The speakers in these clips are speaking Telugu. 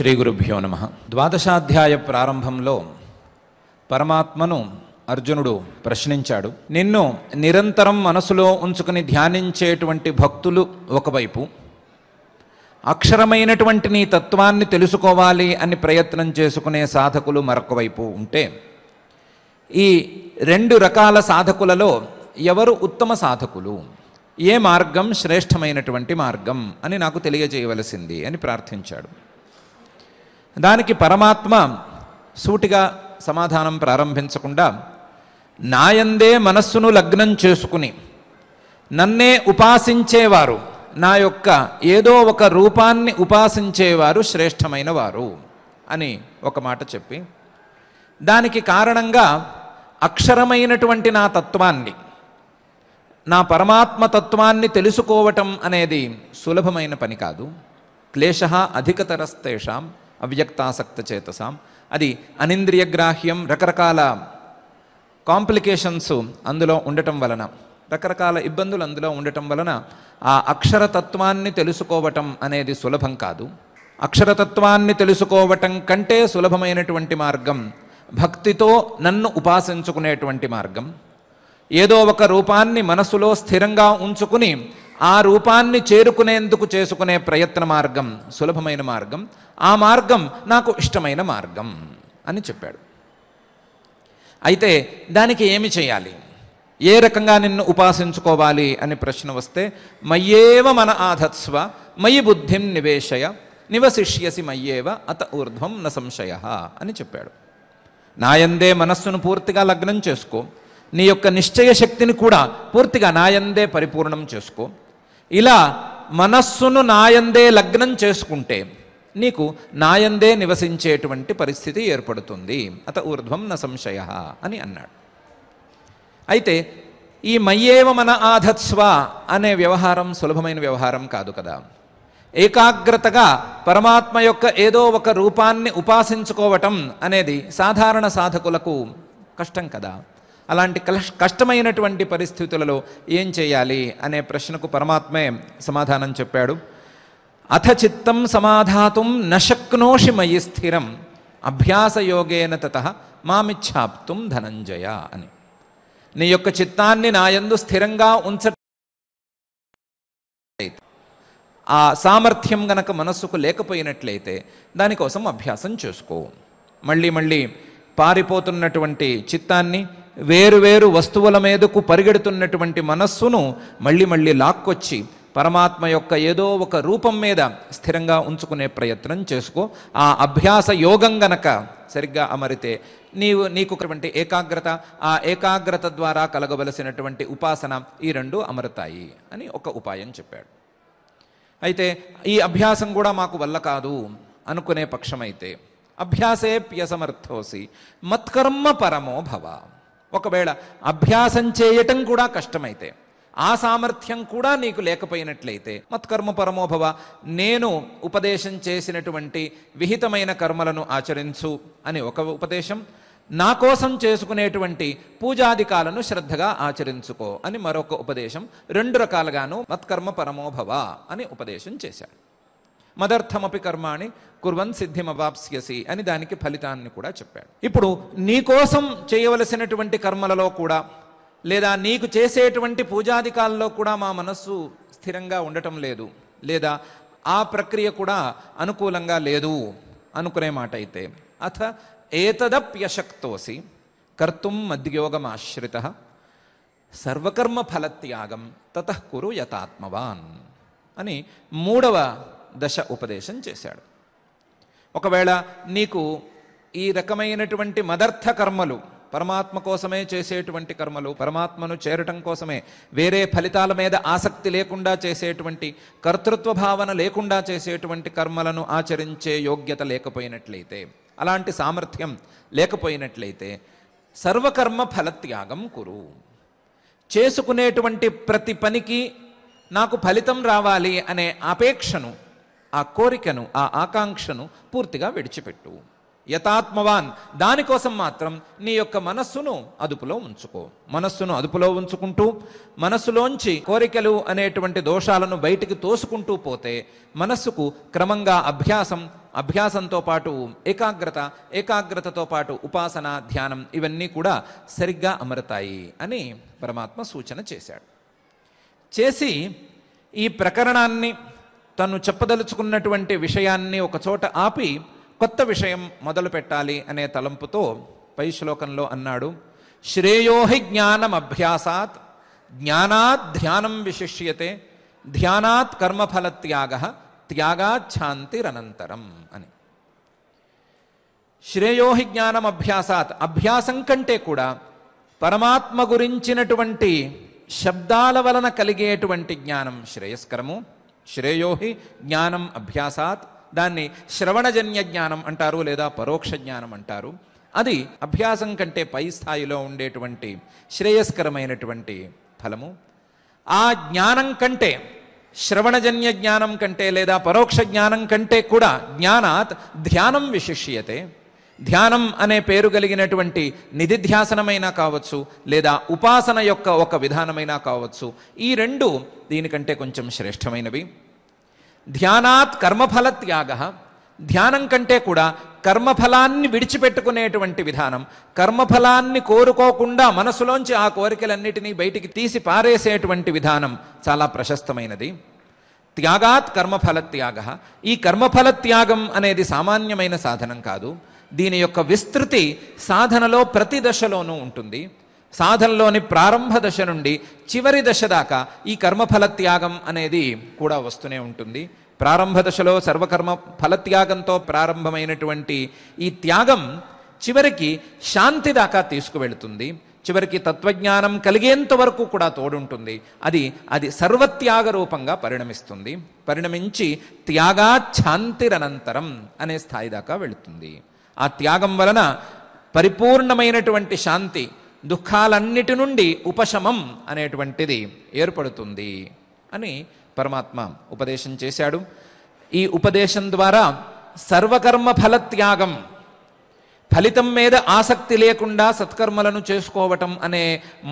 శ్రీ గురుభ్యో నమ ద్వాదశాధ్యాయ ప్రారంభంలో పరమాత్మను అర్జునుడు ప్రశ్నించాడు నిన్ను నిరంతరం మనసులో ఉంచుకుని ధ్యానించేటువంటి భక్తులు ఒకవైపు అక్షరమైనటువంటి నీ తత్వాన్ని తెలుసుకోవాలి అని ప్రయత్నం చేసుకునే సాధకులు మరొక వైపు ఉంటే ఈ రెండు రకాల సాధకులలో ఎవరు ఉత్తమ సాధకులు ఏ మార్గం శ్రేష్టమైనటువంటి మార్గం అని నాకు తెలియజేయవలసింది అని ప్రార్థించాడు దానికి పరమాత్మ సూటిగా సమాధానం ప్రారంభించకుండా నాయందే మనస్సును లగ్నం చేసుకుని నన్నే ఉపాసించేవారు నా యొక్క ఏదో ఒక రూపాన్ని ఉపాసించేవారు శ్రేష్టమైన వారు అని ఒక మాట చెప్పి దానికి కారణంగా అక్షరమైనటువంటి నా తత్వాన్ని నా పరమాత్మ తత్వాన్ని తెలుసుకోవటం అనేది సులభమైన పని కాదు క్లేశ అధికతరస్తేషాం అవ్యక్తాసక్త చేతసాం అది అనింద్రియగ్రాహ్యం రకరకాల కాంప్లికేషన్స్ అందులో ఉండటం వలన రకరకాల ఇబ్బందులు అందులో ఉండటం వలన ఆ అక్షరతత్వాన్ని తెలుసుకోవటం అనేది సులభం కాదు అక్షరతత్వాన్ని తెలుసుకోవటం కంటే సులభమైనటువంటి మార్గం భక్తితో నన్ను ఉపాసించుకునేటువంటి మార్గం ఏదో ఒక రూపాన్ని మనసులో స్థిరంగా ఉంచుకుని ఆ రూపాన్ని చేరుకునేందుకు చేసుకునే ప్రయత్న మార్గం సులభమైన మార్గం ఆ మార్గం నాకు ఇష్టమైన మార్గం అని చెప్పాడు అయితే దానికి ఏమి చేయాలి ఏ రకంగా నిన్ను ఉపాసించుకోవాలి అని ప్రశ్న వస్తే మయ్యేవ మన ఆధత్స్వ మయి బుద్ధిం నివేశయ నివసిష్యసి మయ్యేవ అత ఊర్ధ్వం న సంశయ అని చెప్పాడు నాయందే మనస్సును పూర్తిగా లగ్నం చేసుకో నీ యొక్క నిశ్చయ శక్తిని కూడా పూర్తిగా నాయందే పరిపూర్ణం చేసుకో ఇలా మనస్సును నాయందే లగ్నం చేసుకుంటే నీకు నాయందే నివసించేటువంటి పరిస్థితి ఏర్పడుతుంది అత ఊర్ధ్వం న సంశయ అని అన్నాడు అయితే ఈ మయ్యేవ మన ఆధత్స్వ అనే వ్యవహారం సులభమైన వ్యవహారం కాదు కదా ఏకాగ్రతగా పరమాత్మ యొక్క ఏదో ఒక రూపాన్ని ఉపాసించుకోవటం అనేది సాధారణ సాధకులకు కష్టం కదా అలాంటి కష్టమైనటువంటి పరిస్థితులలో ఏం చేయాలి అనే ప్రశ్నకు పరమాత్మే సమాధానం చెప్పాడు అథ చిత్తం సమాధాతుం నశక్నోషి మయి స్థిరం అభ్యాసయోగేన తత మామిచ్ఛాప్తుం ధనంజయ అని నీ యొక్క చిత్తాన్ని నాయందు స్థిరంగా ఉంచ ఆ సామర్థ్యం గనక మనస్సుకు లేకపోయినట్లయితే దానికోసం అభ్యాసం చేసుకో మళ్ళీ మళ్ళీ పారిపోతున్నటువంటి చిత్తాన్ని వేరువేరు వస్తువుల మీదకు పరిగెడుతున్నటువంటి మనస్సును మళ్ళీ మళ్ళీ లాక్కొచ్చి పరమాత్మ యొక్క ఏదో ఒక రూపం మీద స్థిరంగా ఉంచుకునే ప్రయత్నం చేసుకో ఆ అభ్యాస యోగం గనక సరిగ్గా అమరితే నీవు నీకు ఏకాగ్రత ఆ ఏకాగ్రత ద్వారా కలగవలసినటువంటి ఉపాసన ఈ రెండు అమరుతాయి అని ఒక ఉపాయం చెప్పాడు అయితే ఈ అభ్యాసం కూడా మాకు వల్ల కాదు అనుకునే పక్షమైతే అభ్యాసే ప్యసమర్థోసి మత్కర్మ పరమో భవ ఒకవేళ అభ్యాసం చేయటం కూడా కష్టమైతే ఆ సామర్థ్యం కూడా నీకు లేకపోయినట్లయితే మత్కర్మ పరమోభవ నేను ఉపదేశం చేసినటువంటి విహితమైన కర్మలను ఆచరించు అని ఒక ఉపదేశం నా కోసం చేసుకునేటువంటి పూజాధికాలను శ్రద్ధగా ఆచరించుకో అని మరొక ఉపదేశం రెండు రకాలుగాను మత్కర్మ పరమోభవ అని ఉపదేశం చేశాడు మదర్థమపి కర్మాణి కుర్వన్ సిద్ధిమవాప్స్యసి అని దానికి ఫలితాన్ని కూడా చెప్పాడు ఇప్పుడు నీకోసం చేయవలసినటువంటి కర్మలలో కూడా లేదా నీకు చేసేటువంటి పూజాదికాల్లో కూడా మా మనస్సు స్థిరంగా ఉండటం లేదు లేదా ఆ ప్రక్రియ కూడా అనుకూలంగా లేదు అనుకునే మాట అయితే అథ ఏతదప్యశక్తోసి కర్తుం ఆశ్రిత సర్వకర్మ ఫలత్యాగం తతఃకురు యథాత్మవాన్ అని మూడవ దశ ఉపదేశం చేశాడు ఒకవేళ నీకు ఈ రకమైనటువంటి మదర్థ కర్మలు పరమాత్మ కోసమే చేసేటువంటి కర్మలు పరమాత్మను చేరటం కోసమే వేరే ఫలితాల మీద ఆసక్తి లేకుండా చేసేటువంటి కర్తృత్వ భావన లేకుండా చేసేటువంటి కర్మలను ఆచరించే యోగ్యత లేకపోయినట్లయితే అలాంటి సామర్థ్యం లేకపోయినట్లయితే సర్వకర్మ ఫలత్యాగం కురు చేసుకునేటువంటి ప్రతి పనికి నాకు ఫలితం రావాలి అనే అపేక్షను ఆ కోరికను ఆ ఆకాంక్షను పూర్తిగా విడిచిపెట్టు యథాత్మవాన్ దానికోసం మాత్రం నీ యొక్క మనస్సును అదుపులో ఉంచుకో మనస్సును అదుపులో ఉంచుకుంటూ మనస్సులోంచి కోరికలు అనేటువంటి దోషాలను బయటికి తోసుకుంటూ పోతే మనస్సుకు క్రమంగా అభ్యాసం అభ్యాసంతో పాటు ఏకాగ్రత ఏకాగ్రతతో పాటు ఉపాసన ధ్యానం ఇవన్నీ కూడా సరిగ్గా అమరతాయి అని పరమాత్మ సూచన చేశాడు చేసి ఈ ప్రకరణాన్ని తను చెప్పదలుచుకున్నటువంటి విషయాన్ని ఒక చోట ఆపి కొత్త విషయం మొదలు పెట్టాలి అనే తలంపుతో పై శ్లోకంలో అన్నాడు శ్రేయోహి జ్ఞానం అభ్యాసాత్ జ్ఞానాత్ ధ్యానం విశిష్యతే ధ్యానాత్ కర్మఫల త్యాగ త్యాగాఛాంతిరనంతరం అని శ్రేయోహి జ్ఞానం అభ్యాసాత్ అభ్యాసం కంటే కూడా పరమాత్మ గురించినటువంటి శబ్దాల వలన కలిగేటువంటి జ్ఞానం శ్రేయస్కరము శ్రేయోహి జ్ఞానం అభ్యాసాత్ దాన్ని శ్రవణజన్య జ్ఞానం అంటారు లేదా పరోక్ష జ్ఞానం అంటారు అది అభ్యాసం కంటే పై స్థాయిలో ఉండేటువంటి శ్రేయస్కరమైనటువంటి ఫలము ఆ జ్ఞానం కంటే శ్రవణజన్య జ్ఞానం కంటే లేదా పరోక్ష జ్ఞానం కంటే కూడా జ్ఞానాత్ ధ్యానం విశిష్యతే ధ్యానం అనే పేరు కలిగినటువంటి నిధిధ్యాసనమైనా కావచ్చు లేదా ఉపాసన యొక్క ఒక విధానమైనా కావచ్చు ఈ రెండు దీనికంటే కొంచెం శ్రేష్టమైనవి ధ్యానాత్ కర్మఫల త్యాగ ధ్యానం కంటే కూడా కర్మఫలాన్ని విడిచిపెట్టుకునేటువంటి విధానం కర్మఫలాన్ని కోరుకోకుండా మనసులోంచి ఆ కోరికలన్నిటినీ బయటికి తీసి పారేసేటువంటి విధానం చాలా ప్రశస్తమైనది త్యాగాత్ కర్మఫల త్యాగ ఈ కర్మఫల త్యాగం అనేది సామాన్యమైన సాధనం కాదు దీని యొక్క విస్తృతి సాధనలో ప్రతి దశలోనూ ఉంటుంది సాధనలోని ప్రారంభ దశ నుండి చివరి దశ దాకా ఈ కర్మఫల త్యాగం అనేది కూడా వస్తూనే ఉంటుంది ప్రారంభ దశలో సర్వకర్మ ఫలత్యాగంతో ప్రారంభమైనటువంటి ఈ త్యాగం చివరికి శాంతి దాకా తీసుకువెళుతుంది చివరికి తత్వజ్ఞానం కలిగేంత వరకు కూడా తోడుంటుంది అది అది సర్వత్యాగ రూపంగా పరిణమిస్తుంది పరిణమించి త్యాగాఛాంతిరనంతరం అనే స్థాయి దాకా వెళుతుంది ఆ త్యాగం వలన పరిపూర్ణమైనటువంటి శాంతి దుఃఖాలన్నిటి నుండి ఉపశమం అనేటువంటిది ఏర్పడుతుంది అని పరమాత్మ ఉపదేశం చేశాడు ఈ ఉపదేశం ద్వారా సర్వకర్మ ఫలత్యాగం ఫలితం మీద ఆసక్తి లేకుండా సత్కర్మలను చేసుకోవటం అనే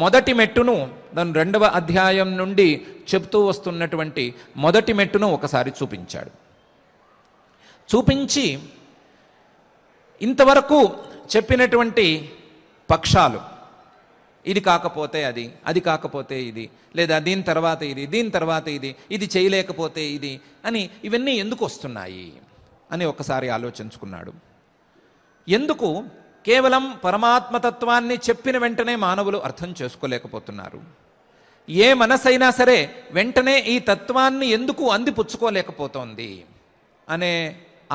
మొదటి మెట్టును దాని రెండవ అధ్యాయం నుండి చెప్తూ వస్తున్నటువంటి మొదటి మెట్టును ఒకసారి చూపించాడు చూపించి ఇంతవరకు చెప్పినటువంటి పక్షాలు ఇది కాకపోతే అది అది కాకపోతే ఇది లేదా దీని తర్వాత ఇది దీని తర్వాత ఇది ఇది చేయలేకపోతే ఇది అని ఇవన్నీ ఎందుకు వస్తున్నాయి అని ఒకసారి ఆలోచించుకున్నాడు ఎందుకు కేవలం పరమాత్మతత్వాన్ని చెప్పిన వెంటనే మానవులు అర్థం చేసుకోలేకపోతున్నారు ఏ మనసైనా సరే వెంటనే ఈ తత్వాన్ని ఎందుకు అందిపుచ్చుకోలేకపోతోంది అనే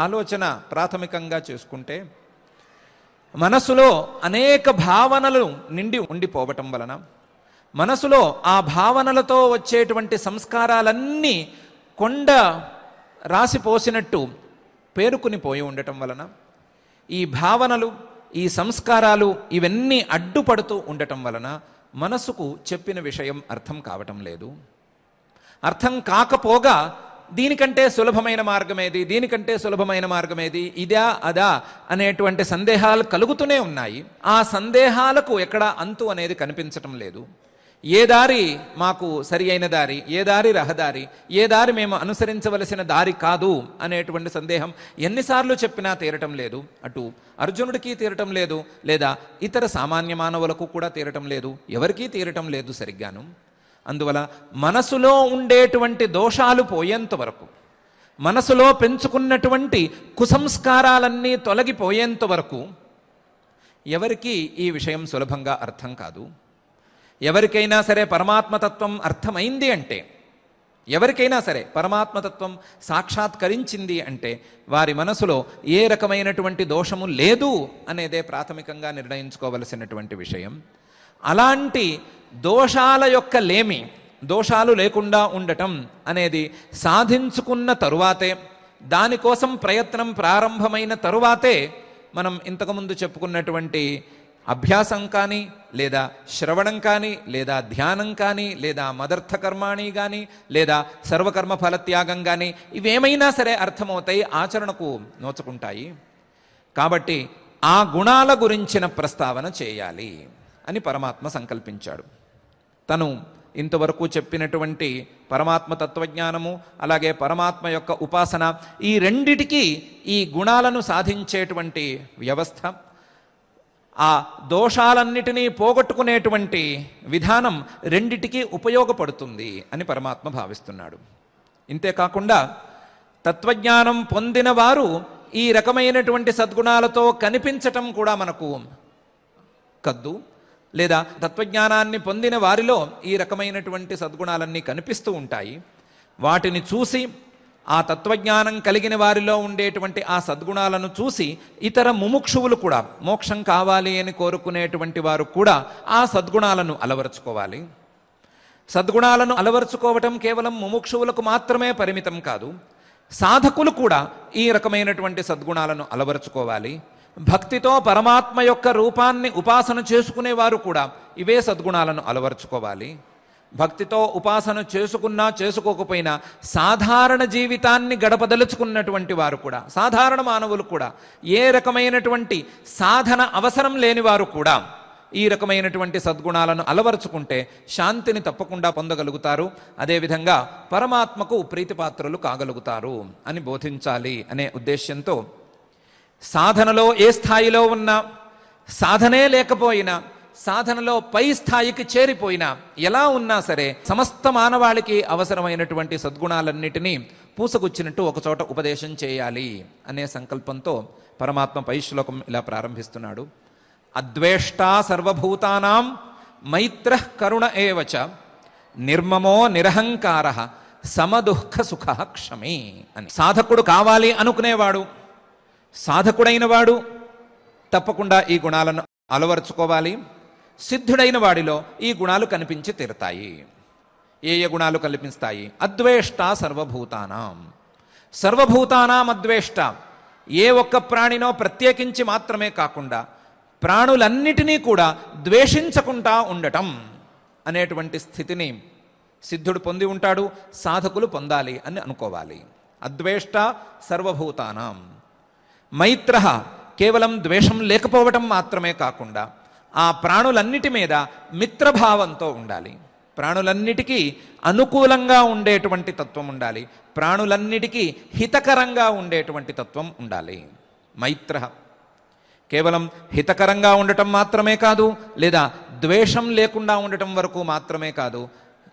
ఆలోచన ప్రాథమికంగా చేసుకుంటే మనసులో అనేక భావనలు నిండి ఉండిపోవటం వలన మనసులో ఆ భావనలతో వచ్చేటువంటి సంస్కారాలన్నీ కొండ రాసిపోసినట్టు పేరుకుని పోయి ఉండటం వలన ఈ భావనలు ఈ సంస్కారాలు ఇవన్నీ అడ్డుపడుతూ ఉండటం వలన మనసుకు చెప్పిన విషయం అర్థం కావటం లేదు అర్థం కాకపోగా దీనికంటే సులభమైన మార్గమేది దీనికంటే సులభమైన మార్గమేది ఇదా అదా అనేటువంటి సందేహాలు కలుగుతూనే ఉన్నాయి ఆ సందేహాలకు ఎక్కడ అంతు అనేది కనిపించటం లేదు ఏ దారి మాకు సరి అయిన దారి ఏ దారి రహదారి ఏ దారి మేము అనుసరించవలసిన దారి కాదు అనేటువంటి సందేహం ఎన్నిసార్లు చెప్పినా తీరటం లేదు అటు అర్జునుడికి తీరటం లేదు లేదా ఇతర సామాన్య మానవులకు కూడా తీరటం లేదు ఎవరికీ తీరటం లేదు సరిగ్గాను అందువల్ల మనసులో ఉండేటువంటి దోషాలు పోయేంత వరకు మనసులో పెంచుకున్నటువంటి కుసంస్కారాలన్నీ తొలగిపోయేంత వరకు ఎవరికి ఈ విషయం సులభంగా అర్థం కాదు ఎవరికైనా సరే పరమాత్మతత్వం అర్థమైంది అంటే ఎవరికైనా సరే పరమాత్మతత్వం సాక్షాత్కరించింది అంటే వారి మనసులో ఏ రకమైనటువంటి దోషము లేదు అనేదే ప్రాథమికంగా నిర్ణయించుకోవలసినటువంటి విషయం అలాంటి దోషాల యొక్క లేమి దోషాలు లేకుండా ఉండటం అనేది సాధించుకున్న తరువాతే దానికోసం ప్రయత్నం ప్రారంభమైన తరువాతే మనం ఇంతకుముందు చెప్పుకున్నటువంటి అభ్యాసం కానీ లేదా శ్రవణం కానీ లేదా ధ్యానం కానీ లేదా కర్మాణి కానీ లేదా సర్వకర్మ ఫలత్యాగం కానీ ఇవేమైనా సరే అర్థమవుతాయి ఆచరణకు నోచుకుంటాయి కాబట్టి ఆ గుణాల గురించిన ప్రస్తావన చేయాలి అని పరమాత్మ సంకల్పించాడు తను ఇంతవరకు చెప్పినటువంటి పరమాత్మ తత్వజ్ఞానము అలాగే పరమాత్మ యొక్క ఉపాసన ఈ రెండిటికి ఈ గుణాలను సాధించేటువంటి వ్యవస్థ ఆ దోషాలన్నిటినీ పోగొట్టుకునేటువంటి విధానం రెండిటికి ఉపయోగపడుతుంది అని పరమాత్మ భావిస్తున్నాడు ఇంతేకాకుండా తత్వజ్ఞానం పొందిన వారు ఈ రకమైనటువంటి సద్గుణాలతో కనిపించటం కూడా మనకు కద్దు లేదా తత్వజ్ఞానాన్ని పొందిన వారిలో ఈ రకమైనటువంటి సద్గుణాలన్నీ కనిపిస్తూ ఉంటాయి వాటిని చూసి ఆ తత్వజ్ఞానం కలిగిన వారిలో ఉండేటువంటి ఆ సద్గుణాలను చూసి ఇతర ముముక్షువులు కూడా మోక్షం కావాలి అని కోరుకునేటువంటి వారు కూడా ఆ సద్గుణాలను అలవరుచుకోవాలి సద్గుణాలను అలవరుచుకోవటం కేవలం ముముక్షువులకు మాత్రమే పరిమితం కాదు సాధకులు కూడా ఈ రకమైనటువంటి సద్గుణాలను అలవరుచుకోవాలి భక్తితో పరమాత్మ యొక్క రూపాన్ని ఉపాసన చేసుకునేవారు కూడా ఇవే సద్గుణాలను అలవర్చుకోవాలి భక్తితో ఉపాసన చేసుకున్నా చేసుకోకపోయినా సాధారణ జీవితాన్ని గడపదలుచుకున్నటువంటి వారు కూడా సాధారణ మానవులు కూడా ఏ రకమైనటువంటి సాధన అవసరం లేని వారు కూడా ఈ రకమైనటువంటి సద్గుణాలను అలవరుచుకుంటే శాంతిని తప్పకుండా పొందగలుగుతారు అదేవిధంగా పరమాత్మకు ప్రీతిపాత్రులు కాగలుగుతారు అని బోధించాలి అనే ఉద్దేశ్యంతో సాధనలో ఏ స్థాయిలో ఉన్నా సాధనే లేకపోయినా సాధనలో పై స్థాయికి చేరిపోయినా ఎలా ఉన్నా సరే సమస్త మానవాళికి అవసరమైనటువంటి సద్గుణాలన్నిటినీ పూసగుచ్చినట్టు ఒకచోట ఉపదేశం చేయాలి అనే సంకల్పంతో పరమాత్మ పైశ్లోకం ఇలా ప్రారంభిస్తున్నాడు అద్వేష్టా సర్వభూతానాం మైత్ర కరుణ ఏవచ నిర్మమో నిరహంకార సమదుఃఖ సుఖ క్షమే అని సాధకుడు కావాలి అనుకునేవాడు సాధకుడైన వాడు తప్పకుండా ఈ గుణాలను అలవరుచుకోవాలి సిద్ధుడైన వాడిలో ఈ గుణాలు కనిపించి తీరుతాయి ఏ ఏ గుణాలు కల్పిస్తాయి అద్వేష్ట సర్వభూతానాం సర్వభూతానాం అద్వేష్ట ఏ ఒక్క ప్రాణినో ప్రత్యేకించి మాత్రమే కాకుండా ప్రాణులన్నిటినీ కూడా ద్వేషించకుండా ఉండటం అనేటువంటి స్థితిని సిద్ధుడు పొంది ఉంటాడు సాధకులు పొందాలి అని అనుకోవాలి అద్వేష్ట సర్వభూతానాం మైత్ర కేవలం ద్వేషం లేకపోవటం మాత్రమే కాకుండా ఆ ప్రాణులన్నిటి మీద మిత్రభావంతో ఉండాలి ప్రాణులన్నిటికీ అనుకూలంగా ఉండేటువంటి తత్వం ఉండాలి ప్రాణులన్నిటికీ హితకరంగా ఉండేటువంటి తత్వం ఉండాలి మైత్ర కేవలం హితకరంగా ఉండటం మాత్రమే కాదు లేదా ద్వేషం లేకుండా ఉండటం వరకు మాత్రమే కాదు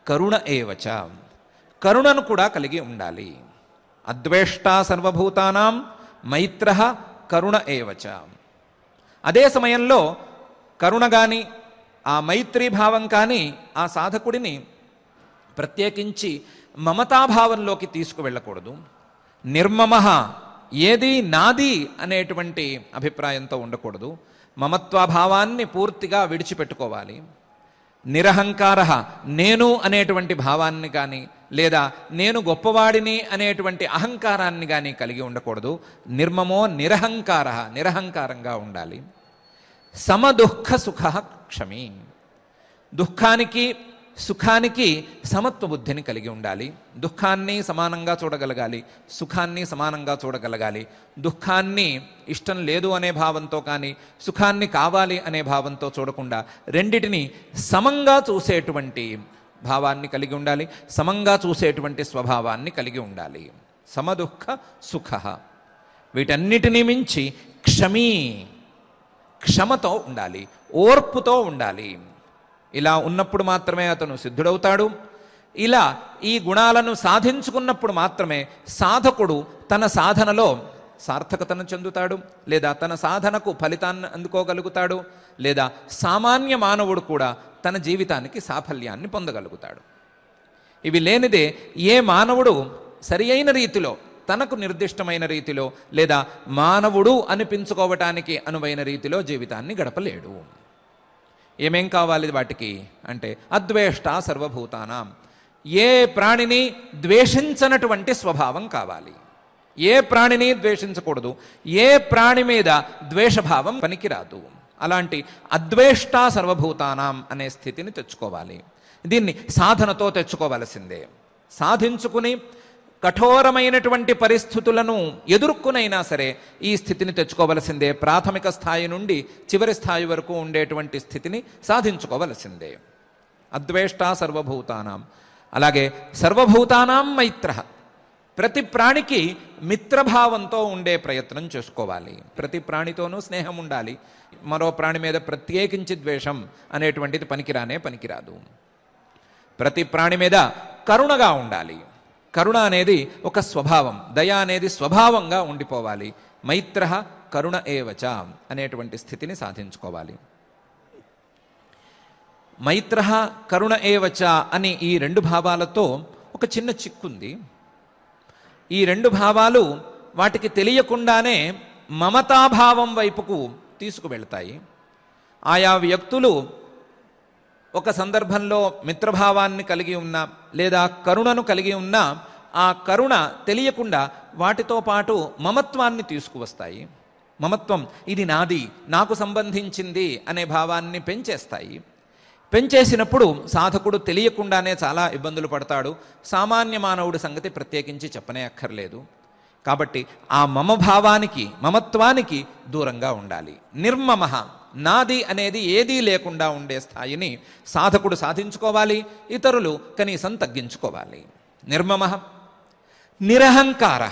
కరుణ ఏవచ కరుణను కూడా కలిగి ఉండాలి అద్వేష్టా సర్వభూతానాం మైత్ర కరుణ ఏవచ అదే సమయంలో కరుణ కానీ ఆ మైత్రీభావం కానీ ఆ సాధకుడిని ప్రత్యేకించి మమతాభావంలోకి తీసుకువెళ్ళకూడదు నిర్మమ ఏది నాది అనేటువంటి అభిప్రాయంతో ఉండకూడదు మమత్వభావాన్ని పూర్తిగా విడిచిపెట్టుకోవాలి నిరహంకార నేను అనేటువంటి భావాన్ని కానీ లేదా నేను గొప్పవాడిని అనేటువంటి అహంకారాన్ని కానీ కలిగి ఉండకూడదు నిర్మమో నిరహంకార నిరహంకారంగా ఉండాలి సమదుఃఖ సుఖ క్షమి దుఃఖానికి సుఖానికి సమత్వ బుద్ధిని కలిగి ఉండాలి దుఃఖాన్ని సమానంగా చూడగలగాలి సుఖాన్ని సమానంగా చూడగలగాలి దుఃఖాన్ని ఇష్టం లేదు అనే భావంతో కానీ సుఖాన్ని కావాలి అనే భావంతో చూడకుండా రెండిటిని సమంగా చూసేటువంటి భావాన్ని కలిగి ఉండాలి సమంగా చూసేటువంటి స్వభావాన్ని కలిగి ఉండాలి సమదుఃఖ సుఖ వీటన్నిటినీ మించి క్షమీ క్షమతో ఉండాలి ఓర్పుతో ఉండాలి ఇలా ఉన్నప్పుడు మాత్రమే అతను సిద్ధుడవుతాడు ఇలా ఈ గుణాలను సాధించుకున్నప్పుడు మాత్రమే సాధకుడు తన సాధనలో సార్థకతను చెందుతాడు లేదా తన సాధనకు ఫలితాన్ని అందుకోగలుగుతాడు లేదా సామాన్య మానవుడు కూడా తన జీవితానికి సాఫల్యాన్ని పొందగలుగుతాడు ఇవి లేనిదే ఏ మానవుడు సరి రీతిలో తనకు నిర్దిష్టమైన రీతిలో లేదా మానవుడు అనిపించుకోవటానికి అనువైన రీతిలో జీవితాన్ని గడపలేడు ఏమేం కావాలి వాటికి అంటే అద్వేష్ట సర్వభూతానాం ఏ ప్రాణిని ద్వేషించనటువంటి స్వభావం కావాలి ఏ ప్రాణిని ద్వేషించకూడదు ఏ ప్రాణి మీద ద్వేషభావం పనికిరాదు అలాంటి అద్వేష్ట సర్వభూతానాం అనే స్థితిని తెచ్చుకోవాలి దీన్ని సాధనతో తెచ్చుకోవలసిందే సాధించుకుని కఠోరమైనటువంటి పరిస్థితులను ఎదుర్కొనైనా సరే ఈ స్థితిని తెచ్చుకోవలసిందే ప్రాథమిక స్థాయి నుండి చివరి స్థాయి వరకు ఉండేటువంటి స్థితిని సాధించుకోవలసిందే అద్వేష్ట సర్వభూతానాం అలాగే సర్వభూతానాం మైత్ర ప్రతి ప్రాణికి మిత్రభావంతో ఉండే ప్రయత్నం చేసుకోవాలి ప్రతి ప్రాణితోనూ స్నేహం ఉండాలి మరో ప్రాణి మీద ప్రత్యేకించి ద్వేషం అనేటువంటిది పనికిరానే పనికిరాదు ప్రతి ప్రాణి మీద కరుణగా ఉండాలి కరుణ అనేది ఒక స్వభావం దయ అనేది స్వభావంగా ఉండిపోవాలి మైత్ర కరుణ ఏవచ అనేటువంటి స్థితిని సాధించుకోవాలి మైత్ర కరుణ ఏవచ అని ఈ రెండు భావాలతో ఒక చిన్న చిక్కుంది ఈ రెండు భావాలు వాటికి తెలియకుండానే మమతాభావం వైపుకు తీసుకువెళ్తాయి ఆయా వ్యక్తులు ఒక సందర్భంలో మిత్రభావాన్ని కలిగి ఉన్న లేదా కరుణను కలిగి ఉన్న ఆ కరుణ తెలియకుండా వాటితో పాటు మమత్వాన్ని తీసుకువస్తాయి మమత్వం ఇది నాది నాకు సంబంధించింది అనే భావాన్ని పెంచేస్తాయి పెంచేసినప్పుడు సాధకుడు తెలియకుండానే చాలా ఇబ్బందులు పడతాడు సామాన్య మానవుడి సంగతి ప్రత్యేకించి చెప్పనే అక్కర్లేదు కాబట్టి ఆ మమభావానికి మమత్వానికి దూరంగా ఉండాలి నిర్మమ నాది అనేది ఏదీ లేకుండా ఉండే స్థాయిని సాధకుడు సాధించుకోవాలి ఇతరులు కనీసం తగ్గించుకోవాలి నిర్మమ నిరహంకార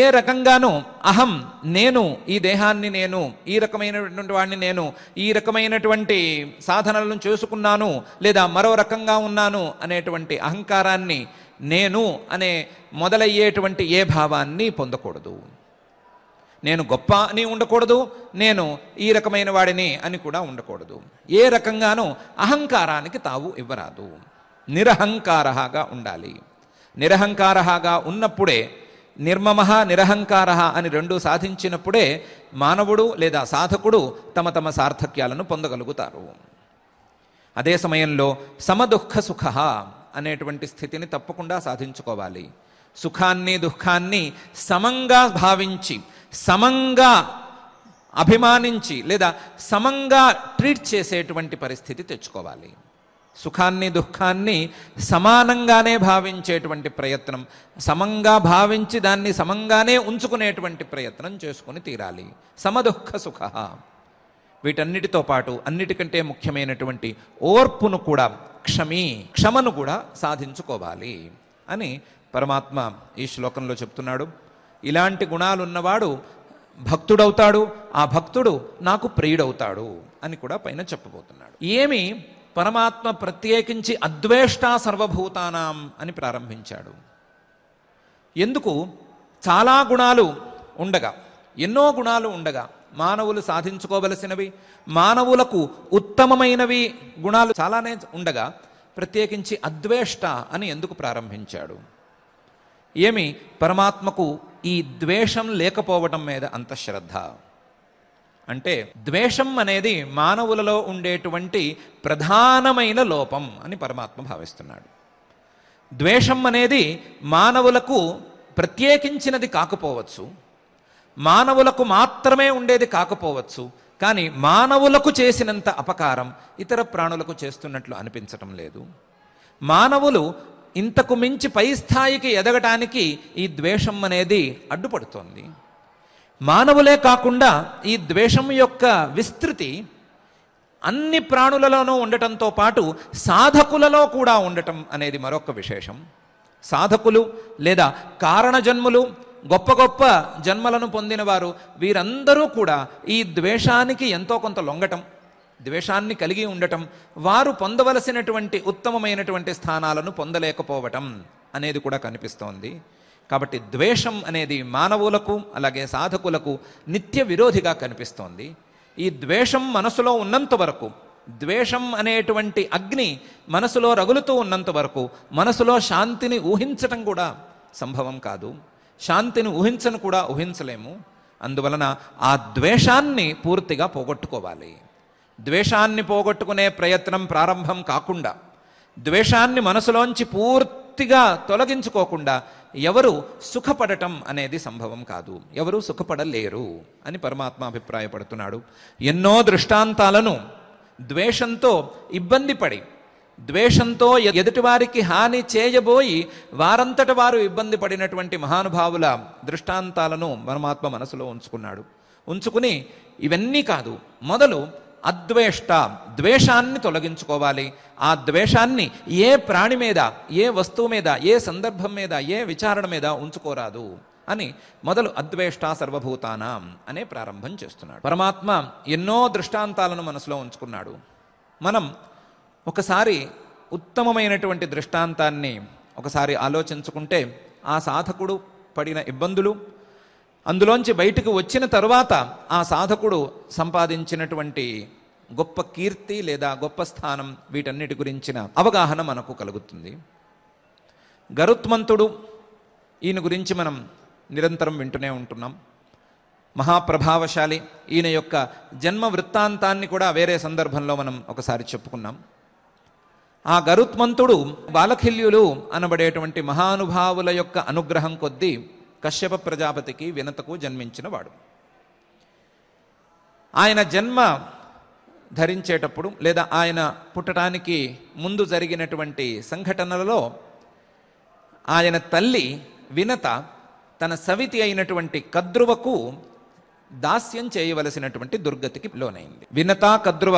ఏ రకంగానూ అహం నేను ఈ దేహాన్ని నేను ఈ రకమైనటువంటి వాడిని నేను ఈ రకమైనటువంటి సాధనలను చేసుకున్నాను లేదా మరో రకంగా ఉన్నాను అనేటువంటి అహంకారాన్ని నేను అనే మొదలయ్యేటువంటి ఏ భావాన్ని పొందకూడదు నేను గొప్ప అని ఉండకూడదు నేను ఈ రకమైన వాడిని అని కూడా ఉండకూడదు ఏ రకంగానూ అహంకారానికి తావు ఇవ్వరాదు నిరహంకారహాగా ఉండాలి నిరహంకారహాగా ఉన్నప్పుడే నిర్మమ నిరహంకార అని రెండు సాధించినప్పుడే మానవుడు లేదా సాధకుడు తమ తమ సార్థక్యాలను పొందగలుగుతారు అదే సమయంలో సమదుఃఖ సుఖ అనేటువంటి స్థితిని తప్పకుండా సాధించుకోవాలి సుఖాన్ని దుఃఖాన్ని సమంగా భావించి సమంగా అభిమానించి లేదా సమంగా ట్రీట్ చేసేటువంటి పరిస్థితి తెచ్చుకోవాలి సుఖాన్ని దుఃఖాన్ని సమానంగానే భావించేటువంటి ప్రయత్నం సమంగా భావించి దాన్ని సమంగానే ఉంచుకునేటువంటి ప్రయత్నం చేసుకుని తీరాలి సమదుఃఖ సుఖ వీటన్నిటితో పాటు అన్నిటికంటే ముఖ్యమైనటువంటి ఓర్పును కూడా క్షమి క్షమను కూడా సాధించుకోవాలి అని పరమాత్మ ఈ శ్లోకంలో చెప్తున్నాడు ఇలాంటి గుణాలున్నవాడు భక్తుడవుతాడు ఆ భక్తుడు నాకు ప్రియుడవుతాడు అని కూడా పైన చెప్పబోతున్నాడు ఏమి పరమాత్మ ప్రత్యేకించి అద్వేష్ట సర్వభూతానాం అని ప్రారంభించాడు ఎందుకు చాలా గుణాలు ఉండగా ఎన్నో గుణాలు ఉండగా మానవులు సాధించుకోవలసినవి మానవులకు ఉత్తమమైనవి గుణాలు చాలానే ఉండగా ప్రత్యేకించి అద్వేష్ట అని ఎందుకు ప్రారంభించాడు ఏమి పరమాత్మకు ఈ ద్వేషం లేకపోవటం మీద అంత శ్రద్ధ అంటే ద్వేషం అనేది మానవులలో ఉండేటువంటి ప్రధానమైన లోపం అని పరమాత్మ భావిస్తున్నాడు ద్వేషం అనేది మానవులకు ప్రత్యేకించినది కాకపోవచ్చు మానవులకు మాత్రమే ఉండేది కాకపోవచ్చు కానీ మానవులకు చేసినంత అపకారం ఇతర ప్రాణులకు చేస్తున్నట్లు అనిపించటం లేదు మానవులు ఇంతకు మించి పై స్థాయికి ఎదగటానికి ఈ ద్వేషం అనేది అడ్డుపడుతోంది మానవులే కాకుండా ఈ ద్వేషం యొక్క విస్తృతి అన్ని ప్రాణులలోనూ ఉండటంతో పాటు సాధకులలో కూడా ఉండటం అనేది మరొక విశేషం సాధకులు లేదా కారణజన్ములు గొప్ప గొప్ప జన్మలను పొందినవారు వీరందరూ కూడా ఈ ద్వేషానికి ఎంతో కొంత లొంగటం ద్వేషాన్ని కలిగి ఉండటం వారు పొందవలసినటువంటి ఉత్తమమైనటువంటి స్థానాలను పొందలేకపోవటం అనేది కూడా కనిపిస్తోంది కాబట్టి ద్వేషం అనేది మానవులకు అలాగే సాధకులకు నిత్య విరోధిగా కనిపిస్తోంది ఈ ద్వేషం మనసులో ఉన్నంత వరకు ద్వేషం అనేటువంటి అగ్ని మనసులో రగులుతూ ఉన్నంత వరకు మనసులో శాంతిని ఊహించటం కూడా సంభవం కాదు శాంతిని ఊహించను కూడా ఊహించలేము అందువలన ఆ ద్వేషాన్ని పూర్తిగా పోగొట్టుకోవాలి ద్వేషాన్ని పోగొట్టుకునే ప్రయత్నం ప్రారంభం కాకుండా ద్వేషాన్ని మనసులోంచి పూర్తి పూర్తిగా తొలగించుకోకుండా ఎవరు సుఖపడటం అనేది సంభవం కాదు ఎవరు సుఖపడలేరు అని పరమాత్మ అభిప్రాయపడుతున్నాడు ఎన్నో దృష్టాంతాలను ద్వేషంతో ఇబ్బంది పడి ద్వేషంతో ఎదుటివారికి హాని చేయబోయి వారంతట వారు ఇబ్బంది పడినటువంటి మహానుభావుల దృష్టాంతాలను పరమాత్మ మనసులో ఉంచుకున్నాడు ఉంచుకుని ఇవన్నీ కాదు మొదలు అద్వేష్ట ద్వేషాన్ని తొలగించుకోవాలి ఆ ద్వేషాన్ని ఏ ప్రాణి మీద ఏ వస్తువు మీద ఏ సందర్భం మీద ఏ విచారణ మీద ఉంచుకోరాదు అని మొదలు అద్వేష్ట సర్వభూతానాం అనే ప్రారంభం చేస్తున్నాడు పరమాత్మ ఎన్నో దృష్టాంతాలను మనసులో ఉంచుకున్నాడు మనం ఒకసారి ఉత్తమమైనటువంటి దృష్టాంతాన్ని ఒకసారి ఆలోచించుకుంటే ఆ సాధకుడు పడిన ఇబ్బందులు అందులోంచి బయటకు వచ్చిన తరువాత ఆ సాధకుడు సంపాదించినటువంటి గొప్ప కీర్తి లేదా గొప్ప స్థానం వీటన్నిటి గురించిన అవగాహన మనకు కలుగుతుంది గరుత్మంతుడు ఈయన గురించి మనం నిరంతరం వింటూనే ఉంటున్నాం మహాప్రభావశాలి ఈయన యొక్క జన్మ వృత్తాంతాన్ని కూడా వేరే సందర్భంలో మనం ఒకసారి చెప్పుకున్నాం ఆ గరుత్మంతుడు బాలఖిల్యులు అనబడేటువంటి మహానుభావుల యొక్క అనుగ్రహం కొద్దీ కశ్యప ప్రజాపతికి వినతకు జన్మించినవాడు ఆయన జన్మ ధరించేటప్పుడు లేదా ఆయన పుట్టడానికి ముందు జరిగినటువంటి సంఘటనలలో ఆయన తల్లి వినత తన సవితి అయినటువంటి కద్రువకు దాస్యం చేయవలసినటువంటి దుర్గతికి లోనైంది వినత కద్రువ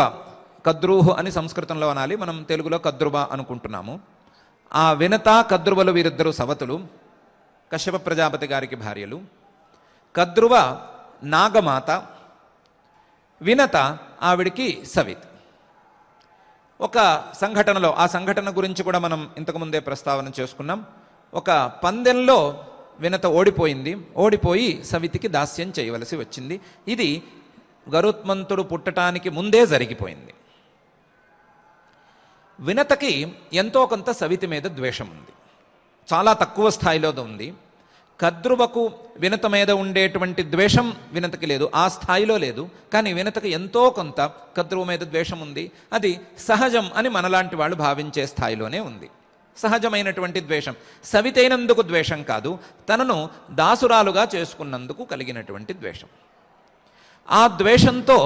కద్రూహు అని సంస్కృతంలో అనాలి మనం తెలుగులో కద్రువ అనుకుంటున్నాము ఆ వినత కద్రువలు వీరిద్దరూ సవతులు కశ్యప ప్రజాపతి గారికి భార్యలు కద్రువ నాగమాత వినత ఆవిడికి సవిత్ ఒక సంఘటనలో ఆ సంఘటన గురించి కూడా మనం ఇంతకుముందే ప్రస్తావన చేసుకున్నాం ఒక పందెంలో వినత ఓడిపోయింది ఓడిపోయి సవితికి దాస్యం చేయవలసి వచ్చింది ఇది గరుత్మంతుడు పుట్టటానికి ముందే జరిగిపోయింది వినతకి ఎంతో కొంత సవితి మీద ద్వేషం ఉంది చాలా తక్కువ స్థాయిలో ఉంది కద్రువకు వినత మీద ఉండేటువంటి ద్వేషం వినతకి లేదు ఆ స్థాయిలో లేదు కానీ వినతకు ఎంతో కొంత కద్రువ మీద ద్వేషం ఉంది అది సహజం అని మనలాంటి వాళ్ళు భావించే స్థాయిలోనే ఉంది సహజమైనటువంటి ద్వేషం సవితైనందుకు ద్వేషం కాదు తనను దాసురాలుగా చేసుకున్నందుకు కలిగినటువంటి ద్వేషం ఆ ద్వేషంతో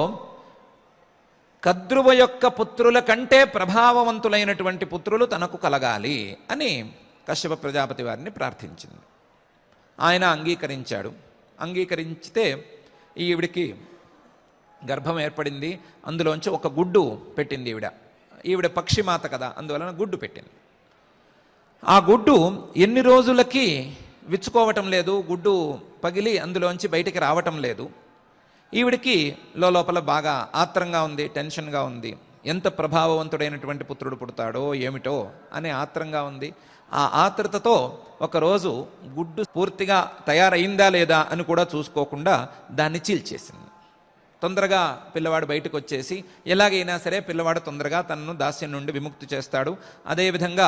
కద్రువ యొక్క పుత్రుల కంటే ప్రభావవంతులైనటువంటి పుత్రులు తనకు కలగాలి అని కశ్యప ప్రజాపతి వారిని ప్రార్థించింది ఆయన అంగీకరించాడు అంగీకరించితే ఈవిడికి గర్భం ఏర్పడింది అందులోంచి ఒక గుడ్డు పెట్టింది ఈవిడ ఈవిడ పక్షిమాత కదా అందువలన గుడ్డు పెట్టింది ఆ గుడ్డు ఎన్ని రోజులకి విచ్చుకోవటం లేదు గుడ్డు పగిలి అందులోంచి బయటికి రావటం లేదు ఈవిడికి లోపల బాగా ఆత్రంగా ఉంది టెన్షన్గా ఉంది ఎంత ప్రభావవంతుడైనటువంటి పుత్రుడు పుడతాడో ఏమిటో అనే ఆత్రంగా ఉంది ఆ ఆతృతతో ఒకరోజు గుడ్డు పూర్తిగా తయారైందా లేదా అని కూడా చూసుకోకుండా దాన్ని చీల్చేసింది తొందరగా పిల్లవాడు బయటకు వచ్చేసి ఎలాగైనా సరే పిల్లవాడు తొందరగా తనను దాస్యం నుండి విముక్తి చేస్తాడు అదేవిధంగా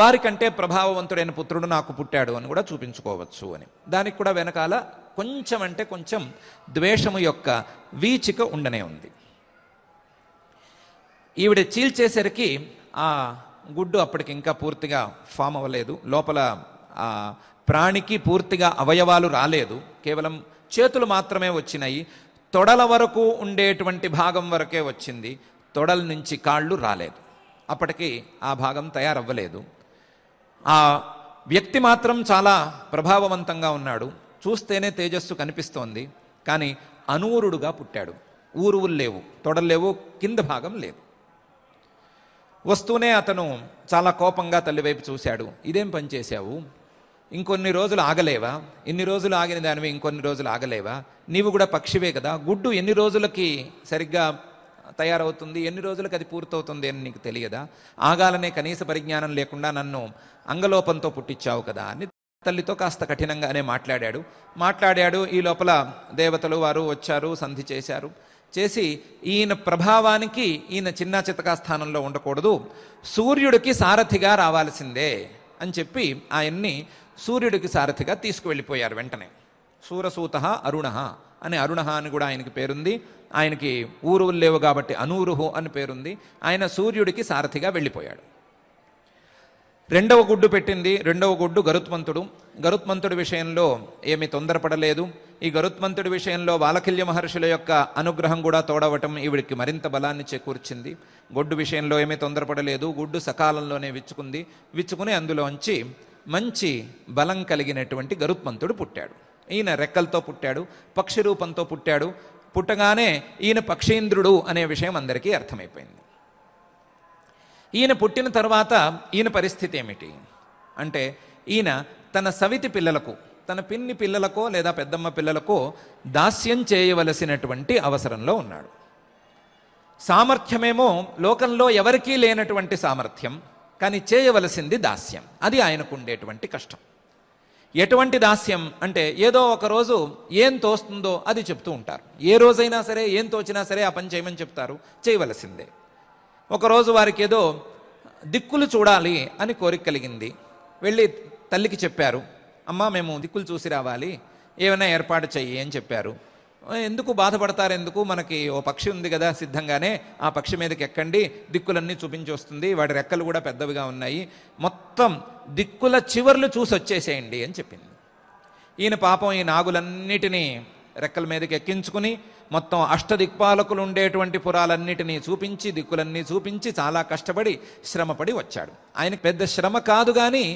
వారికంటే ప్రభావవంతుడైన పుత్రుడు నాకు పుట్టాడు అని కూడా చూపించుకోవచ్చు అని దానికి కూడా వెనకాల కొంచెం అంటే కొంచెం ద్వేషము యొక్క వీచిక ఉండనే ఉంది ఈవిడ చీల్చేసరికి ఆ గుడ్డు అప్పటికి ఇంకా పూర్తిగా ఫామ్ అవ్వలేదు లోపల ప్రాణికి పూర్తిగా అవయవాలు రాలేదు కేవలం చేతులు మాత్రమే వచ్చినాయి తొడల వరకు ఉండేటువంటి భాగం వరకే వచ్చింది తొడల నుంచి కాళ్ళు రాలేదు అప్పటికి ఆ భాగం తయారవ్వలేదు ఆ వ్యక్తి మాత్రం చాలా ప్రభావవంతంగా ఉన్నాడు చూస్తేనే తేజస్సు కనిపిస్తోంది కానీ అనూరుడుగా పుట్టాడు ఊరువులు లేవు తొడలు లేవు కింద భాగం లేదు వస్తూనే అతను చాలా కోపంగా తల్లివైపు చూశాడు ఇదేం పని ఇంకొన్ని రోజులు ఆగలేవా ఇన్ని రోజులు ఆగిన దానివి ఇంకొన్ని రోజులు ఆగలేవా నీవు కూడా పక్షివే కదా గుడ్డు ఎన్ని రోజులకి సరిగ్గా తయారవుతుంది ఎన్ని రోజులకు అది పూర్తవుతుంది అని నీకు తెలియదా ఆగాలనే కనీస పరిజ్ఞానం లేకుండా నన్ను అంగలోపంతో పుట్టించావు కదా అని తల్లితో కాస్త కఠినంగానే మాట్లాడాడు మాట్లాడాడు ఈ లోపల దేవతలు వారు వచ్చారు సంధి చేశారు చేసి ఈయన ప్రభావానికి ఈయన చిన్న చితకా స్థానంలో ఉండకూడదు సూర్యుడికి సారథిగా రావాల్సిందే అని చెప్పి ఆయన్ని సూర్యుడికి సారథిగా తీసుకువెళ్ళిపోయారు వెంటనే సూరసూత అరుణ అని అరుణ అని కూడా ఆయనకి పేరుంది ఆయనకి ఊరువులు లేవు కాబట్టి అనూరుహు అని పేరుంది ఆయన సూర్యుడికి సారథిగా వెళ్ళిపోయాడు రెండవ గుడ్డు పెట్టింది రెండవ గుడ్డు గరుత్మంతుడు గరుత్మంతుడి విషయంలో ఏమీ తొందరపడలేదు ఈ గరుత్మంతుడి విషయంలో వాలకిల్య మహర్షుల యొక్క అనుగ్రహం కూడా తోడవటం ఈవిడికి మరింత బలాన్ని చేకూర్చింది గొడ్డు విషయంలో ఏమీ తొందరపడలేదు గుడ్డు సకాలంలోనే విచ్చుకుంది విచ్చుకుని అందులోంచి మంచి బలం కలిగినటువంటి గరుత్మంతుడు పుట్టాడు ఈయన రెక్కలతో పుట్టాడు పక్షి రూపంతో పుట్టాడు పుట్టగానే ఈయన పక్షేంద్రుడు అనే విషయం అందరికీ అర్థమైపోయింది ఈయన పుట్టిన తర్వాత ఈయన పరిస్థితి ఏమిటి అంటే ఈయన తన సవితి పిల్లలకు తన పిన్ని పిల్లలకో లేదా పెద్దమ్మ పిల్లలకో దాస్యం చేయవలసినటువంటి అవసరంలో ఉన్నాడు సామర్థ్యమేమో లోకంలో ఎవరికీ లేనటువంటి సామర్థ్యం కానీ చేయవలసింది దాస్యం అది ఆయనకు ఉండేటువంటి కష్టం ఎటువంటి దాస్యం అంటే ఏదో ఒకరోజు ఏం తోస్తుందో అది చెప్తూ ఉంటారు ఏ రోజైనా సరే ఏం తోచినా సరే ఆ పని చేయమని చెప్తారు చేయవలసిందే ఒకరోజు వారికి ఏదో దిక్కులు చూడాలి అని కోరిక కలిగింది వెళ్ళి తల్లికి చెప్పారు అమ్మ మేము దిక్కులు చూసి రావాలి ఏమైనా ఏర్పాటు చెయ్యి అని చెప్పారు ఎందుకు బాధపడతారు ఎందుకు మనకి ఓ పక్షి ఉంది కదా సిద్ధంగానే ఆ పక్షి మీదకి ఎక్కండి దిక్కులన్నీ చూపించి వస్తుంది వాడి రెక్కలు కూడా పెద్దవిగా ఉన్నాయి మొత్తం దిక్కుల చివర్లు చూసి వచ్చేసేయండి అని చెప్పింది ఈయన పాపం ఈ నాగులన్నిటినీ రెక్కల మీదకి ఎక్కించుకుని మొత్తం దిక్పాలకులు ఉండేటువంటి పురాలన్నిటినీ చూపించి దిక్కులన్నీ చూపించి చాలా కష్టపడి శ్రమపడి వచ్చాడు ఆయనకి పెద్ద శ్రమ కాదు కానీ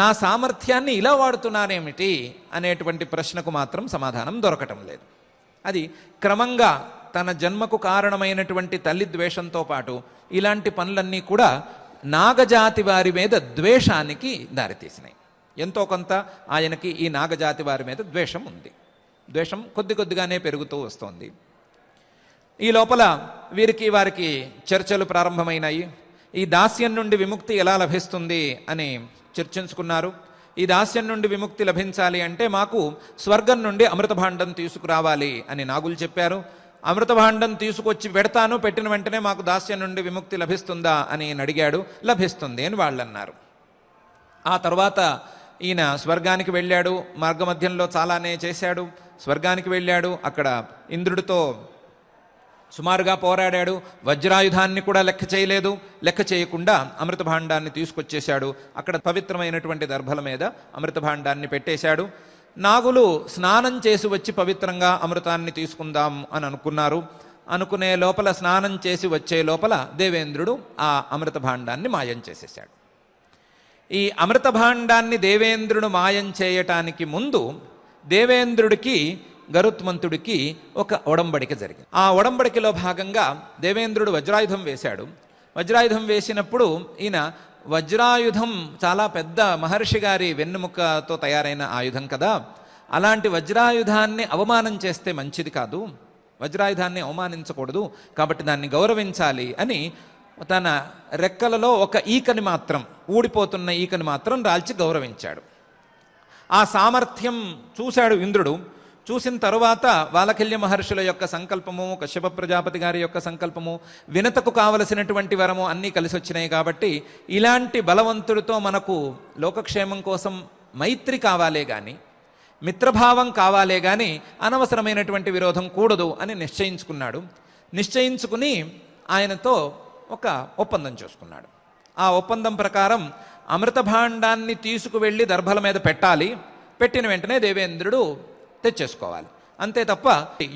నా సామర్థ్యాన్ని ఇలా వాడుతున్నానేమిటి అనేటువంటి ప్రశ్నకు మాత్రం సమాధానం దొరకటం లేదు అది క్రమంగా తన జన్మకు కారణమైనటువంటి తల్లి ద్వేషంతో పాటు ఇలాంటి పనులన్నీ కూడా నాగజాతి వారి మీద ద్వేషానికి దారితీసినాయి ఎంతో కొంత ఆయనకి ఈ నాగజాతి వారి మీద ద్వేషం ఉంది ద్వేషం కొద్ది కొద్దిగానే పెరుగుతూ వస్తోంది ఈ లోపల వీరికి వారికి చర్చలు ప్రారంభమైనాయి ఈ దాస్యం నుండి విముక్తి ఎలా లభిస్తుంది అని చర్చించుకున్నారు ఈ దాస్యం నుండి విముక్తి లభించాలి అంటే మాకు స్వర్గం నుండి అమృతభాండం తీసుకురావాలి అని నాగులు చెప్పారు అమృతభాండం తీసుకొచ్చి పెడతాను పెట్టిన వెంటనే మాకు దాస్యం నుండి విముక్తి లభిస్తుందా అని అడిగాడు లభిస్తుంది అని వాళ్ళు అన్నారు ఆ తర్వాత ఈయన స్వర్గానికి వెళ్ళాడు మార్గమధ్యంలో చాలానే చేశాడు స్వర్గానికి వెళ్ళాడు అక్కడ ఇంద్రుడితో సుమారుగా పోరాడాడు వజ్రాయుధాన్ని కూడా లెక్క చేయలేదు లెక్క చేయకుండా అమృత భాండాన్ని తీసుకొచ్చేశాడు అక్కడ పవిత్రమైనటువంటి దర్భల మీద అమృత భాండాన్ని పెట్టేశాడు నాగులు స్నానం చేసి వచ్చి పవిత్రంగా అమృతాన్ని తీసుకుందాం అని అనుకున్నారు అనుకునే లోపల స్నానం చేసి వచ్చే లోపల దేవేంద్రుడు ఆ అమృత భాండాన్ని మాయం చేసేశాడు ఈ అమృత భాండాన్ని దేవేంద్రుడు మాయం చేయటానికి ముందు దేవేంద్రుడికి గరుత్మంతుడికి ఒక ఒడంబడిక జరిగింది ఆ ఒడంబడికలో భాగంగా దేవేంద్రుడు వజ్రాయుధం వేశాడు వజ్రాయుధం వేసినప్పుడు ఈయన వజ్రాయుధం చాలా పెద్ద మహర్షి గారి వెన్నుముకతో తయారైన ఆయుధం కదా అలాంటి వజ్రాయుధాన్ని అవమానం చేస్తే మంచిది కాదు వజ్రాయుధాన్ని అవమానించకూడదు కాబట్టి దాన్ని గౌరవించాలి అని తన రెక్కలలో ఒక ఈకని మాత్రం ఊడిపోతున్న ఈకని మాత్రం రాల్చి గౌరవించాడు ఆ సామర్థ్యం చూశాడు ఇంద్రుడు చూసిన తరువాత వాలకల్య మహర్షుల యొక్క సంకల్పము కశ్యప ప్రజాపతి గారి యొక్క సంకల్పము వినతకు కావలసినటువంటి వరము అన్నీ కలిసి వచ్చినాయి కాబట్టి ఇలాంటి బలవంతుడితో మనకు లోకక్షేమం కోసం మైత్రి కావాలే కానీ మిత్రభావం కావాలే కానీ అనవసరమైనటువంటి విరోధం కూడదు అని నిశ్చయించుకున్నాడు నిశ్చయించుకుని ఆయనతో ఒక ఒప్పందం చేసుకున్నాడు ఆ ఒప్పందం ప్రకారం అమృత భాండాన్ని తీసుకువెళ్ళి దర్భల మీద పెట్టాలి పెట్టిన వెంటనే దేవేంద్రుడు తెచ్చేసుకోవాలి అంతే తప్ప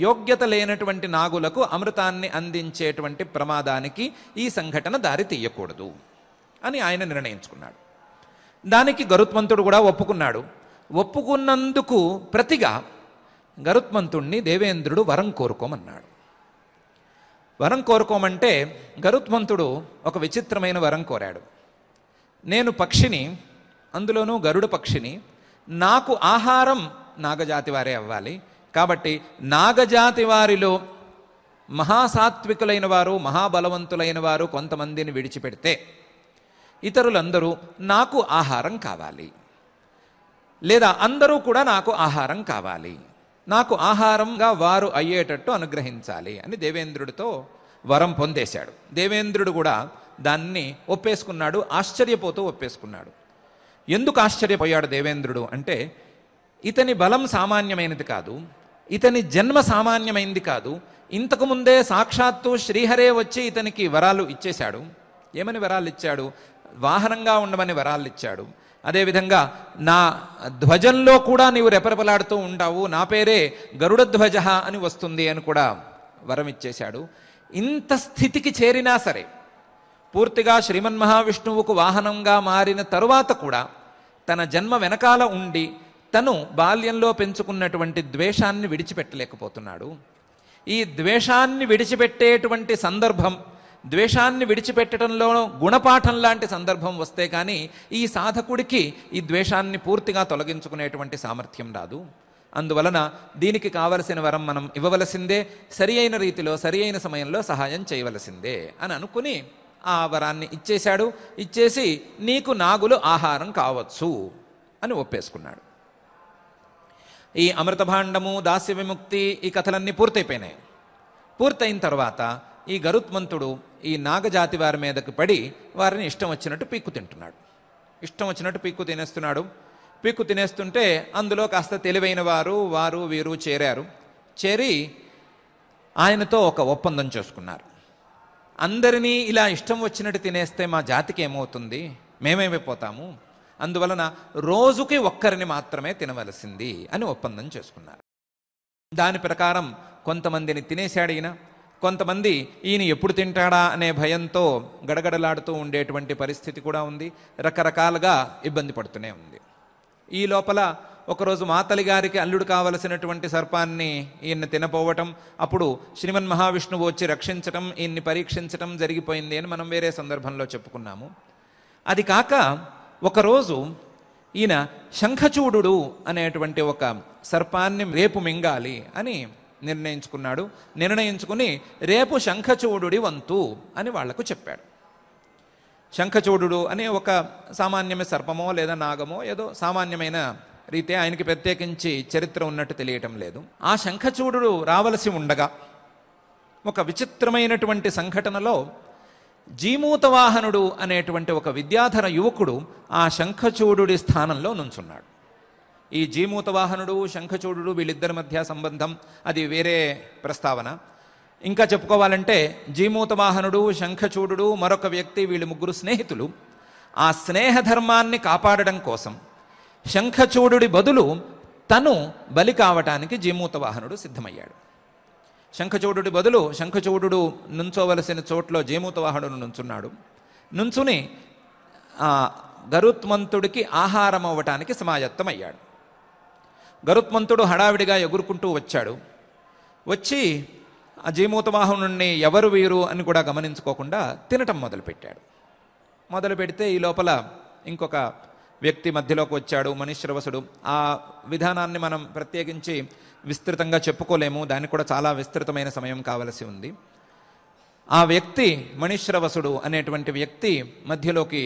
యోగ్యత లేనటువంటి నాగులకు అమృతాన్ని అందించేటువంటి ప్రమాదానికి ఈ సంఘటన దారి తీయకూడదు అని ఆయన నిర్ణయించుకున్నాడు దానికి గరుత్మంతుడు కూడా ఒప్పుకున్నాడు ఒప్పుకున్నందుకు ప్రతిగా గరుత్మంతుణ్ణి దేవేంద్రుడు వరం కోరుకోమన్నాడు వరం కోరుకోమంటే గరుత్మంతుడు ఒక విచిత్రమైన వరం కోరాడు నేను పక్షిని అందులోనూ గరుడు పక్షిని నాకు ఆహారం నాగజాతి వారే అవ్వాలి కాబట్టి నాగజాతి వారిలో మహాసాత్వికులైన వారు మహాబలవంతులైన వారు కొంతమందిని విడిచిపెడితే ఇతరులందరూ నాకు ఆహారం కావాలి లేదా అందరూ కూడా నాకు ఆహారం కావాలి నాకు ఆహారంగా వారు అయ్యేటట్టు అనుగ్రహించాలి అని దేవేంద్రుడితో వరం పొందేశాడు దేవేంద్రుడు కూడా దాన్ని ఒప్పేసుకున్నాడు ఆశ్చర్యపోతూ ఒప్పేసుకున్నాడు ఎందుకు ఆశ్చర్యపోయాడు దేవేంద్రుడు అంటే ఇతని బలం సామాన్యమైనది కాదు ఇతని జన్మ సామాన్యమైంది కాదు ఇంతకుముందే సాక్షాత్తు శ్రీహరే వచ్చి ఇతనికి వరాలు ఇచ్చేశాడు ఏమని వరాలు ఇచ్చాడు వాహనంగా ఉండమని వరాలు ఇచ్చాడు అదేవిధంగా నా ధ్వజంలో కూడా నీవు రెపరెపలాడుతూ ఉంటావు నా పేరే గరుడ ధ్వజ అని వస్తుంది అని కూడా వరం ఇచ్చేశాడు ఇంత స్థితికి చేరినా సరే పూర్తిగా శ్రీమన్ మహావిష్ణువుకు వాహనంగా మారిన తరువాత కూడా తన జన్మ వెనకాల ఉండి తను బాల్యంలో పెంచుకున్నటువంటి ద్వేషాన్ని విడిచిపెట్టలేకపోతున్నాడు ఈ ద్వేషాన్ని విడిచిపెట్టేటువంటి సందర్భం ద్వేషాన్ని విడిచిపెట్టడంలో గుణపాఠం లాంటి సందర్భం వస్తే కానీ ఈ సాధకుడికి ఈ ద్వేషాన్ని పూర్తిగా తొలగించుకునేటువంటి సామర్థ్యం రాదు అందువలన దీనికి కావలసిన వరం మనం ఇవ్వవలసిందే సరి అయిన రీతిలో సరి అయిన సమయంలో సహాయం చేయవలసిందే అని అనుకుని ఆ వరాన్ని ఇచ్చేశాడు ఇచ్చేసి నీకు నాగులు ఆహారం కావచ్చు అని ఒప్పేసుకున్నాడు ఈ అమృతభాండము దాస్య విముక్తి ఈ కథలన్నీ పూర్తయిపోయినాయి పూర్తయిన తర్వాత ఈ గరుత్మంతుడు ఈ నాగజాతి వారి మీదకి పడి వారిని ఇష్టం వచ్చినట్టు పీక్కు తింటున్నాడు ఇష్టం వచ్చినట్టు పీక్కు తినేస్తున్నాడు పీక్కు తినేస్తుంటే అందులో కాస్త తెలివైన వారు వారు వీరు చేరారు చేరి ఆయనతో ఒక ఒప్పందం చేసుకున్నారు అందరినీ ఇలా ఇష్టం వచ్చినట్టు తినేస్తే మా జాతికి ఏమవుతుంది మేమేమైపోతాము అందువలన రోజుకి ఒక్కరిని మాత్రమే తినవలసింది అని ఒప్పందం చేసుకున్నారు దాని ప్రకారం కొంతమందిని తినేశాడైనా కొంతమంది ఈయన ఎప్పుడు తింటాడా అనే భయంతో గడగడలాడుతూ ఉండేటువంటి పరిస్థితి కూడా ఉంది రకరకాలుగా ఇబ్బంది పడుతూనే ఉంది ఈ లోపల ఒకరోజు మాతలి గారికి అల్లుడు కావలసినటువంటి సర్పాన్ని ఈయన్ని తినపోవటం అప్పుడు శ్రీమన్ మహావిష్ణువు వచ్చి రక్షించటం ఈయన్ని పరీక్షించటం జరిగిపోయింది అని మనం వేరే సందర్భంలో చెప్పుకున్నాము అది కాక ఒకరోజు ఈయన శంఖచూడు అనేటువంటి ఒక సర్పాన్ని రేపు మింగాలి అని నిర్ణయించుకున్నాడు నిర్ణయించుకుని రేపు శంఖచూడుడి వంతు అని వాళ్లకు చెప్పాడు శంఖచూడు అనే ఒక సామాన్యమైన సర్పమో లేదా నాగమో ఏదో సామాన్యమైన రీతే ఆయనకి ప్రత్యేకించి చరిత్ర ఉన్నట్టు తెలియటం లేదు ఆ శంఖచూడు రావలసి ఉండగా ఒక విచిత్రమైనటువంటి సంఘటనలో జీమూతవాహనుడు అనేటువంటి ఒక విద్యాధర యువకుడు ఆ శంఖచూడు స్థానంలో నుంచున్నాడు ఈ జీమూతవాహనుడు శంఖచూడు వీళ్ళిద్దరి మధ్య సంబంధం అది వేరే ప్రస్తావన ఇంకా చెప్పుకోవాలంటే జీమూతవాహనుడు శంఖచూడు మరొక వ్యక్తి వీళ్ళు ముగ్గురు స్నేహితులు ఆ స్నేహ ధర్మాన్ని కాపాడడం కోసం శంఖచూడు బదులు తను బలి కావటానికి జీమూతవాహనుడు సిద్ధమయ్యాడు శంఖచూడు బదులు శంఖచూడు నుంచోవలసిన చోట్లో వాహనుడు నుంచున్నాడు నుంచుని గరుత్మంతుడికి ఆహారం అవ్వటానికి అయ్యాడు గరుత్మంతుడు హడావిడిగా ఎగురుకుంటూ వచ్చాడు వచ్చి ఆ జీమూతవాహనుణ్ణి ఎవరు వీరు అని కూడా గమనించుకోకుండా తినటం మొదలుపెట్టాడు మొదలు పెడితే ఈ లోపల ఇంకొక వ్యక్తి మధ్యలోకి వచ్చాడు మనిశ్రవసుడు ఆ విధానాన్ని మనం ప్రత్యేకించి విస్తృతంగా చెప్పుకోలేము దానికి కూడా చాలా విస్తృతమైన సమయం కావలసి ఉంది ఆ వ్యక్తి మణిశ్రవసుడు అనేటువంటి వ్యక్తి మధ్యలోకి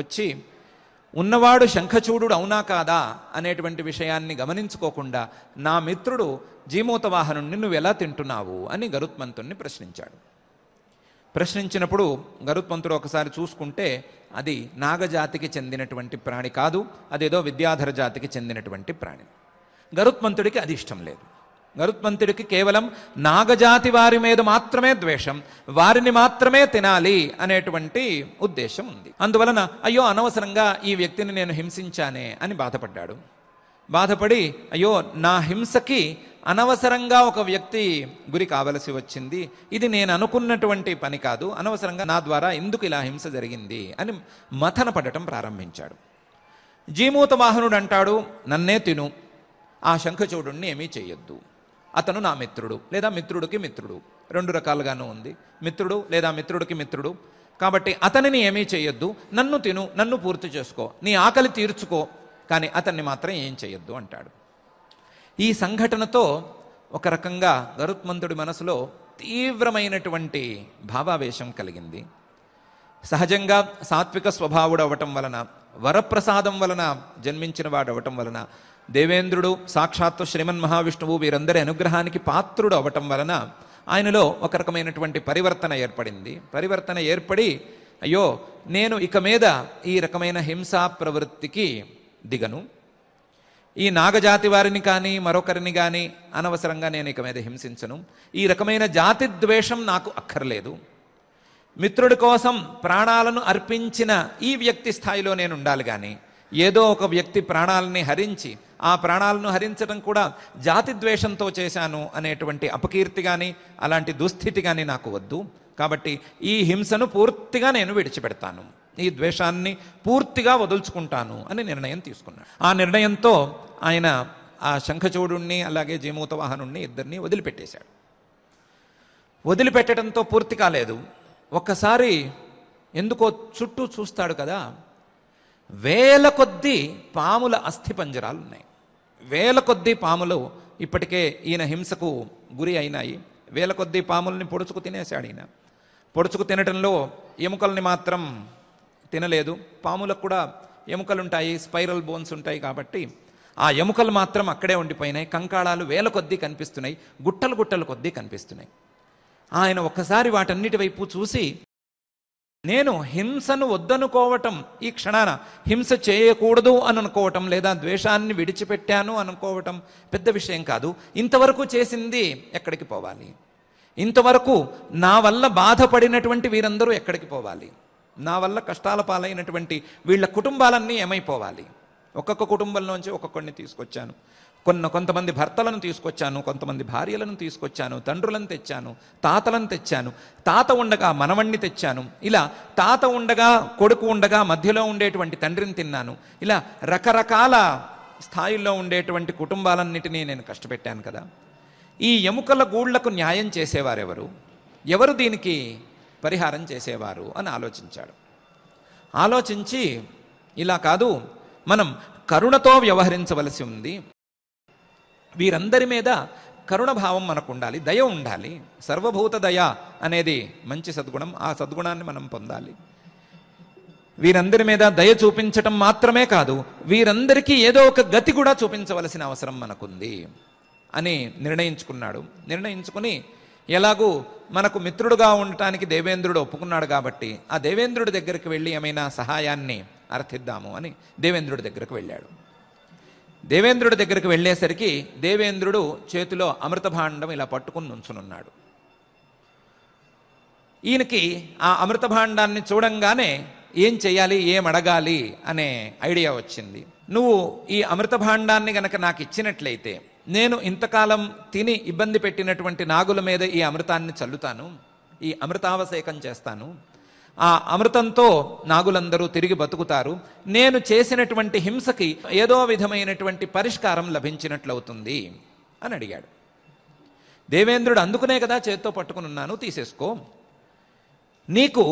వచ్చి ఉన్నవాడు శంఖచూడు అవునా కాదా అనేటువంటి విషయాన్ని గమనించుకోకుండా నా మిత్రుడు జీమోతవాహనుణ్ణి నువ్వు ఎలా తింటున్నావు అని గరుత్మంతుణ్ణి ప్రశ్నించాడు ప్రశ్నించినప్పుడు గరుత్మంతుడు ఒకసారి చూసుకుంటే అది నాగజాతికి చెందినటువంటి ప్రాణి కాదు అదేదో విద్యాధర జాతికి చెందినటువంటి ప్రాణి గరుత్మంతుడికి అది ఇష్టం లేదు నరుత్మంతుడికి కేవలం నాగజాతి వారి మీద మాత్రమే ద్వేషం వారిని మాత్రమే తినాలి అనేటువంటి ఉద్దేశం ఉంది అందువలన అయ్యో అనవసరంగా ఈ వ్యక్తిని నేను హింసించానే అని బాధపడ్డాడు బాధపడి అయ్యో నా హింసకి అనవసరంగా ఒక వ్యక్తి గురి కావలసి వచ్చింది ఇది నేను అనుకున్నటువంటి పని కాదు అనవసరంగా నా ద్వారా ఎందుకు ఇలా హింస జరిగింది అని మథన పడటం ప్రారంభించాడు జీమూత వాహనుడు అంటాడు నన్నే తిను ఆ శంఖచూడుణ్ణి ఏమీ చేయొద్దు అతను నా మిత్రుడు లేదా మిత్రుడికి మిత్రుడు రెండు రకాలుగానూ ఉంది మిత్రుడు లేదా మిత్రుడికి మిత్రుడు కాబట్టి అతనిని ఏమీ చేయొద్దు నన్ను తిను నన్ను పూర్తి చేసుకో నీ ఆకలి తీర్చుకో కానీ అతన్ని మాత్రం ఏం చేయొద్దు అంటాడు ఈ సంఘటనతో ఒక రకంగా గరుత్మంతుడి మనసులో తీవ్రమైనటువంటి భావావేశం కలిగింది సహజంగా సాత్విక స్వభావుడు అవటం వలన వరప్రసాదం వలన జన్మించిన వాడు అవటం వలన దేవేంద్రుడు సాక్షాత్తు శ్రీమన్ మహావిష్ణువు వీరందరి అనుగ్రహానికి పాత్రుడు అవటం వలన ఆయనలో ఒక రకమైనటువంటి పరివర్తన ఏర్పడింది పరివర్తన ఏర్పడి అయ్యో నేను ఇక మీద ఈ రకమైన హింసా ప్రవృత్తికి దిగను ఈ నాగజాతి వారిని కానీ మరొకరిని కానీ అనవసరంగా నేను ఇక మీద హింసించను ఈ రకమైన జాతి ద్వేషం నాకు అక్కర్లేదు మిత్రుడి కోసం ప్రాణాలను అర్పించిన ఈ వ్యక్తి స్థాయిలో నేను ఉండాలి కానీ ఏదో ఒక వ్యక్తి ప్రాణాలని హరించి ఆ ప్రాణాలను హరించడం కూడా జాతి ద్వేషంతో చేశాను అనేటువంటి అపకీర్తి కానీ అలాంటి దుస్థితి కానీ నాకు వద్దు కాబట్టి ఈ హింసను పూర్తిగా నేను విడిచిపెడతాను ఈ ద్వేషాన్ని పూర్తిగా వదులుచుకుంటాను అని నిర్ణయం తీసుకున్నాడు ఆ నిర్ణయంతో ఆయన ఆ శంఖచూడుణ్ణి అలాగే జీమూత ఇద్దరిని వదిలిపెట్టేశాడు వదిలిపెట్టడంతో పూర్తి కాలేదు ఒక్కసారి ఎందుకో చుట్టూ చూస్తాడు కదా వేల కొద్దీ పాముల పంజరాలు ఉన్నాయి వేల కొద్దీ పాములు ఇప్పటికే ఈయన హింసకు గురి అయినాయి వేల కొద్దీ పాముల్ని పొడుచుకు తినేశాడు ఈయన పొడుచుకు తినటంలో ఎముకల్ని మాత్రం తినలేదు పాములకు కూడా ఎముకలు ఉంటాయి స్పైరల్ బోన్స్ ఉంటాయి కాబట్టి ఆ ఎముకలు మాత్రం అక్కడే ఉండిపోయినాయి కంకాళాలు వేల కొద్దీ కనిపిస్తున్నాయి గుట్టలు గుట్టలు కొద్దీ కనిపిస్తున్నాయి ఆయన ఒక్కసారి వాటన్నిటి వైపు చూసి నేను హింసను వద్దనుకోవటం ఈ క్షణాన హింస చేయకూడదు అని అనుకోవటం లేదా ద్వేషాన్ని విడిచిపెట్టాను అనుకోవటం పెద్ద విషయం కాదు ఇంతవరకు చేసింది ఎక్కడికి పోవాలి ఇంతవరకు నా వల్ల బాధపడినటువంటి వీరందరూ ఎక్కడికి పోవాలి నా వల్ల కష్టాల పాలైనటువంటి వీళ్ళ కుటుంబాలన్నీ ఏమైపోవాలి ఒక్కొక్క కుటుంబంలోంచి ఒక్కొక్కడిని తీసుకొచ్చాను కొన్న కొంతమంది భర్తలను తీసుకొచ్చాను కొంతమంది భార్యలను తీసుకొచ్చాను తండ్రులను తెచ్చాను తాతలను తెచ్చాను తాత ఉండగా మనవణ్ణి తెచ్చాను ఇలా తాత ఉండగా కొడుకు ఉండగా మధ్యలో ఉండేటువంటి తండ్రిని తిన్నాను ఇలా రకరకాల స్థాయిల్లో ఉండేటువంటి కుటుంబాలన్నిటినీ నేను కష్టపెట్టాను కదా ఈ ఎముకల గూళ్లకు న్యాయం చేసేవారెవరు ఎవరు దీనికి పరిహారం చేసేవారు అని ఆలోచించాడు ఆలోచించి ఇలా కాదు మనం కరుణతో వ్యవహరించవలసి ఉంది వీరందరి మీద కరుణభావం మనకు ఉండాలి దయ ఉండాలి సర్వభూత దయ అనేది మంచి సద్గుణం ఆ సద్గుణాన్ని మనం పొందాలి వీరందరి మీద దయ చూపించటం మాత్రమే కాదు వీరందరికీ ఏదో ఒక గతి కూడా చూపించవలసిన అవసరం మనకుంది అని నిర్ణయించుకున్నాడు నిర్ణయించుకుని ఎలాగూ మనకు మిత్రుడుగా ఉండటానికి దేవేంద్రుడు ఒప్పుకున్నాడు కాబట్టి ఆ దేవేంద్రుడి దగ్గరికి వెళ్ళి ఏమైనా సహాయాన్ని అర్థిద్దాము అని దేవేంద్రుడి దగ్గరకు వెళ్ళాడు దేవేంద్రుడి దగ్గరికి వెళ్ళేసరికి దేవేంద్రుడు చేతిలో అమృతభాండం ఇలా పట్టుకుని నుంచునున్నాడు ఈయనకి ఆ అమృతభాండాన్ని చూడంగానే ఏం చేయాలి ఏం అడగాలి అనే ఐడియా వచ్చింది నువ్వు ఈ అమృతభాండాన్ని గనక నాకు ఇచ్చినట్లయితే నేను ఇంతకాలం తిని ఇబ్బంది పెట్టినటువంటి నాగుల మీద ఈ అమృతాన్ని చల్లుతాను ఈ అమృతావసేకం చేస్తాను ఆ అమృతంతో నాగులందరూ తిరిగి బతుకుతారు నేను చేసినటువంటి హింసకి ఏదో విధమైనటువంటి పరిష్కారం లభించినట్లవుతుంది అని అడిగాడు దేవేంద్రుడు అందుకునే కదా చేత్తో పట్టుకునున్నాను తీసేసుకో నీకు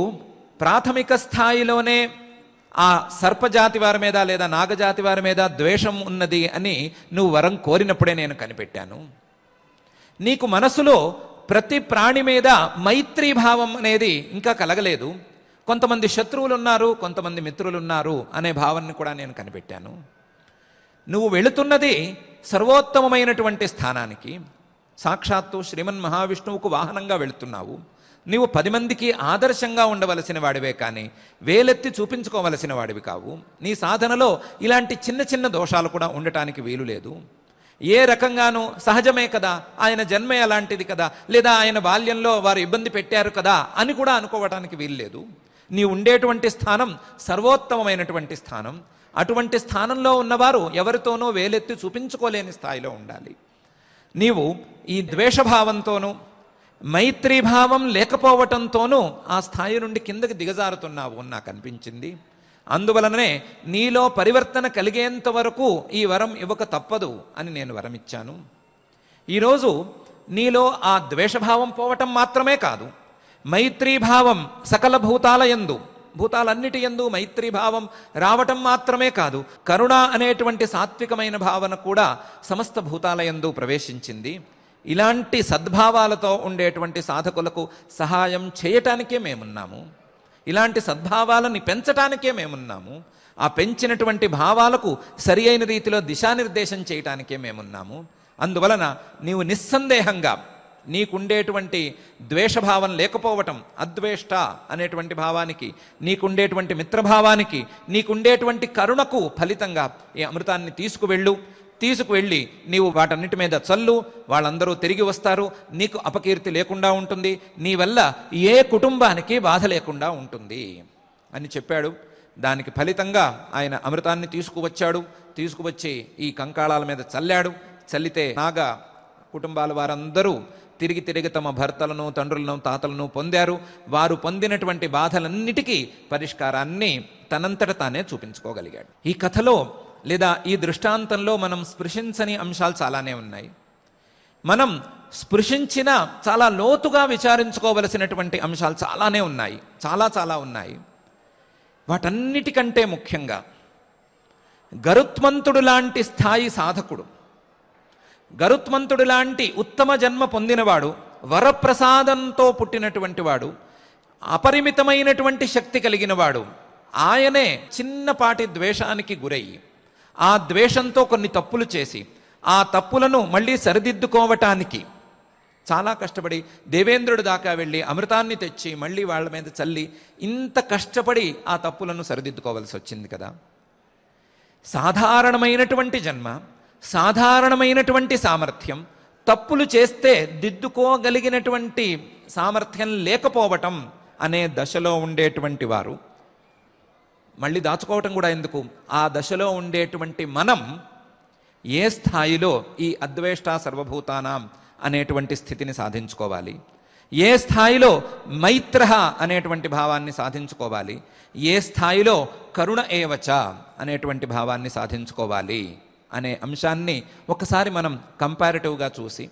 ప్రాథమిక స్థాయిలోనే ఆ సర్పజాతి వారి మీద లేదా నాగజాతి వారి మీద ద్వేషం ఉన్నది అని నువ్వు వరం కోరినప్పుడే నేను కనిపెట్టాను నీకు మనసులో ప్రతి ప్రాణి మీద మైత్రీభావం అనేది ఇంకా కలగలేదు కొంతమంది శత్రువులు ఉన్నారు కొంతమంది మిత్రులు ఉన్నారు అనే భావనని కూడా నేను కనిపెట్టాను నువ్వు వెళుతున్నది సర్వోత్తమమైనటువంటి స్థానానికి సాక్షాత్తు శ్రీమన్ మహావిష్ణువుకు వాహనంగా వెళుతున్నావు నీవు పది మందికి ఆదర్శంగా ఉండవలసిన వాడివే కానీ వేలెత్తి చూపించుకోవలసిన వాడివి కావు నీ సాధనలో ఇలాంటి చిన్న చిన్న దోషాలు కూడా ఉండటానికి వీలు లేదు ఏ రకంగానూ సహజమే కదా ఆయన జన్మ అలాంటిది కదా లేదా ఆయన బాల్యంలో వారు ఇబ్బంది పెట్టారు కదా అని కూడా అనుకోవటానికి వీలు లేదు నీ ఉండేటువంటి స్థానం సర్వోత్తమమైనటువంటి స్థానం అటువంటి స్థానంలో ఉన్నవారు ఎవరితోనో వేలెత్తి చూపించుకోలేని స్థాయిలో ఉండాలి నీవు ఈ ద్వేషభావంతోనూ మైత్రీభావం లేకపోవటంతోనూ ఆ స్థాయి నుండి కిందకి దిగజారుతున్నావు నాకు అనిపించింది అందువలననే నీలో పరివర్తన కలిగేంత వరకు ఈ వరం ఇవ్వక తప్పదు అని నేను వరం ఇచ్చాను ఈరోజు నీలో ఆ ద్వేషభావం పోవటం మాత్రమే కాదు మైత్రీభావం సకల భూతాల ఎందు భూతాలన్నిటి ఎందు మైత్రీభావం రావటం మాత్రమే కాదు కరుణ అనేటువంటి సాత్వికమైన భావన కూడా సమస్త భూతాల ఎందు ప్రవేశించింది ఇలాంటి సద్భావాలతో ఉండేటువంటి సాధకులకు సహాయం చేయటానికే మేమున్నాము ఇలాంటి సద్భావాలని పెంచటానికే మేమున్నాము ఆ పెంచినటువంటి భావాలకు సరి అయిన రీతిలో దిశానిర్దేశం చేయటానికే మేమున్నాము అందువలన నీవు నిస్సందేహంగా నీకుండేటువంటి ద్వేషభావం లేకపోవటం అద్వేష్ట అనేటువంటి భావానికి నీకుండేటువంటి మిత్రభావానికి నీకుండేటువంటి కరుణకు ఫలితంగా ఈ అమృతాన్ని తీసుకువెళ్ళు తీసుకువెళ్ళి నీవు వాటన్నిటి మీద చల్లు వాళ్ళందరూ తిరిగి వస్తారు నీకు అపకీర్తి లేకుండా ఉంటుంది నీ వల్ల ఏ కుటుంబానికి బాధ లేకుండా ఉంటుంది అని చెప్పాడు దానికి ఫలితంగా ఆయన అమృతాన్ని తీసుకువచ్చాడు తీసుకువచ్చి ఈ కంకాళాల మీద చల్లాడు చల్లితే నాగా కుటుంబాల వారందరూ తిరిగి తిరిగి తమ భర్తలను తండ్రులను తాతలను పొందారు వారు పొందినటువంటి బాధలన్నిటికీ పరిష్కారాన్ని తనంతట తానే చూపించుకోగలిగాడు ఈ కథలో లేదా ఈ దృష్టాంతంలో మనం స్పృశించని అంశాలు చాలానే ఉన్నాయి మనం స్పృశించిన చాలా లోతుగా విచారించుకోవలసినటువంటి అంశాలు చాలానే ఉన్నాయి చాలా చాలా ఉన్నాయి వాటన్నిటికంటే ముఖ్యంగా గరుత్మంతుడు లాంటి స్థాయి సాధకుడు గరుత్మంతుడు లాంటి ఉత్తమ జన్మ పొందినవాడు వరప్రసాదంతో పుట్టినటువంటి వాడు అపరిమితమైనటువంటి శక్తి కలిగినవాడు ఆయనే చిన్నపాటి ద్వేషానికి గురయ్యి ఆ ద్వేషంతో కొన్ని తప్పులు చేసి ఆ తప్పులను మళ్ళీ సరిదిద్దుకోవటానికి చాలా కష్టపడి దేవేంద్రుడి దాకా వెళ్ళి అమృతాన్ని తెచ్చి మళ్ళీ వాళ్ళ మీద చల్లి ఇంత కష్టపడి ఆ తప్పులను సరిదిద్దుకోవాల్సి వచ్చింది కదా సాధారణమైనటువంటి జన్మ సాధారణమైనటువంటి సామర్థ్యం తప్పులు చేస్తే దిద్దుకోగలిగినటువంటి సామర్థ్యం లేకపోవటం అనే దశలో ఉండేటువంటి వారు మళ్ళీ దాచుకోవటం కూడా ఎందుకు ఆ దశలో ఉండేటువంటి మనం ఏ స్థాయిలో ఈ అద్వేష్ట సర్వభూతానాం అనేటువంటి స్థితిని సాధించుకోవాలి ఏ స్థాయిలో మైత్ర అనేటువంటి భావాన్ని సాధించుకోవాలి ఏ స్థాయిలో కరుణ ఏవచ అనేటువంటి భావాన్ని సాధించుకోవాలి అనే అంశాన్ని ఒకసారి మనం కంపారిటివ్గా చూసి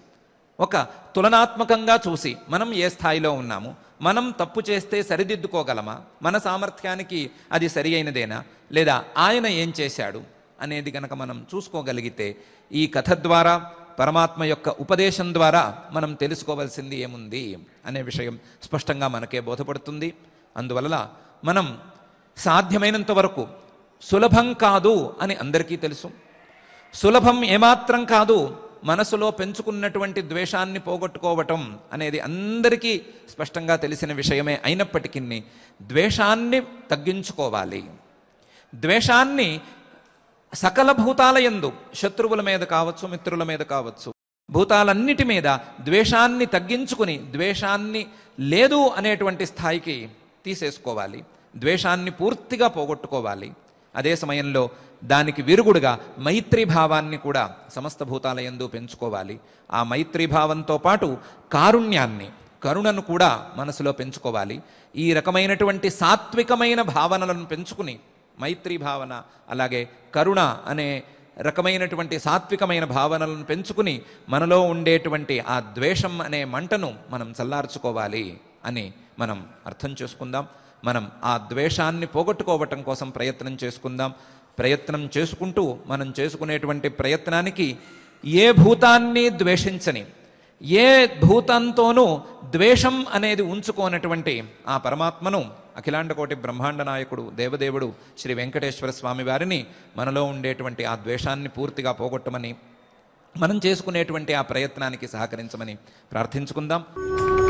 ఒక తులనాత్మకంగా చూసి మనం ఏ స్థాయిలో ఉన్నాము మనం తప్పు చేస్తే సరిదిద్దుకోగలమా మన సామర్థ్యానికి అది సరి అయినదేనా లేదా ఆయన ఏం చేశాడు అనేది గనక మనం చూసుకోగలిగితే ఈ కథ ద్వారా పరమాత్మ యొక్క ఉపదేశం ద్వారా మనం తెలుసుకోవాల్సింది ఏముంది అనే విషయం స్పష్టంగా మనకే బోధపడుతుంది అందువల్ల మనం సాధ్యమైనంత వరకు సులభం కాదు అని అందరికీ తెలుసు సులభం ఏమాత్రం కాదు మనసులో పెంచుకున్నటువంటి ద్వేషాన్ని పోగొట్టుకోవటం అనేది అందరికీ స్పష్టంగా తెలిసిన విషయమే అయినప్పటికీ ద్వేషాన్ని తగ్గించుకోవాలి ద్వేషాన్ని సకల భూతాల ఎందు శత్రువుల మీద కావచ్చు మిత్రుల మీద కావచ్చు భూతాలన్నిటి మీద ద్వేషాన్ని తగ్గించుకుని ద్వేషాన్ని లేదు అనేటువంటి స్థాయికి తీసేసుకోవాలి ద్వేషాన్ని పూర్తిగా పోగొట్టుకోవాలి అదే సమయంలో దానికి విరుగుడుగా మైత్రిభావాన్ని కూడా సమస్త భూతాల ఎందు పెంచుకోవాలి ఆ మైత్రిభావంతో పాటు కారుణ్యాన్ని కరుణను కూడా మనసులో పెంచుకోవాలి ఈ రకమైనటువంటి సాత్వికమైన భావనలను పెంచుకుని మైత్రీ భావన అలాగే కరుణ అనే రకమైనటువంటి సాత్వికమైన భావనలను పెంచుకుని మనలో ఉండేటువంటి ఆ ద్వేషం అనే మంటను మనం చల్లార్చుకోవాలి అని మనం అర్థం చేసుకుందాం మనం ఆ ద్వేషాన్ని పోగొట్టుకోవటం కోసం ప్రయత్నం చేసుకుందాం ప్రయత్నం చేసుకుంటూ మనం చేసుకునేటువంటి ప్రయత్నానికి ఏ భూతాన్ని ద్వేషించని ఏ భూతంతోనూ ద్వేషం అనేది ఉంచుకోనటువంటి ఆ పరమాత్మను అఖిలాండకోటి బ్రహ్మాండ నాయకుడు దేవదేవుడు శ్రీ వెంకటేశ్వర స్వామి వారిని మనలో ఉండేటువంటి ఆ ద్వేషాన్ని పూర్తిగా పోగొట్టమని మనం చేసుకునేటువంటి ఆ ప్రయత్నానికి సహకరించమని ప్రార్థించుకుందాం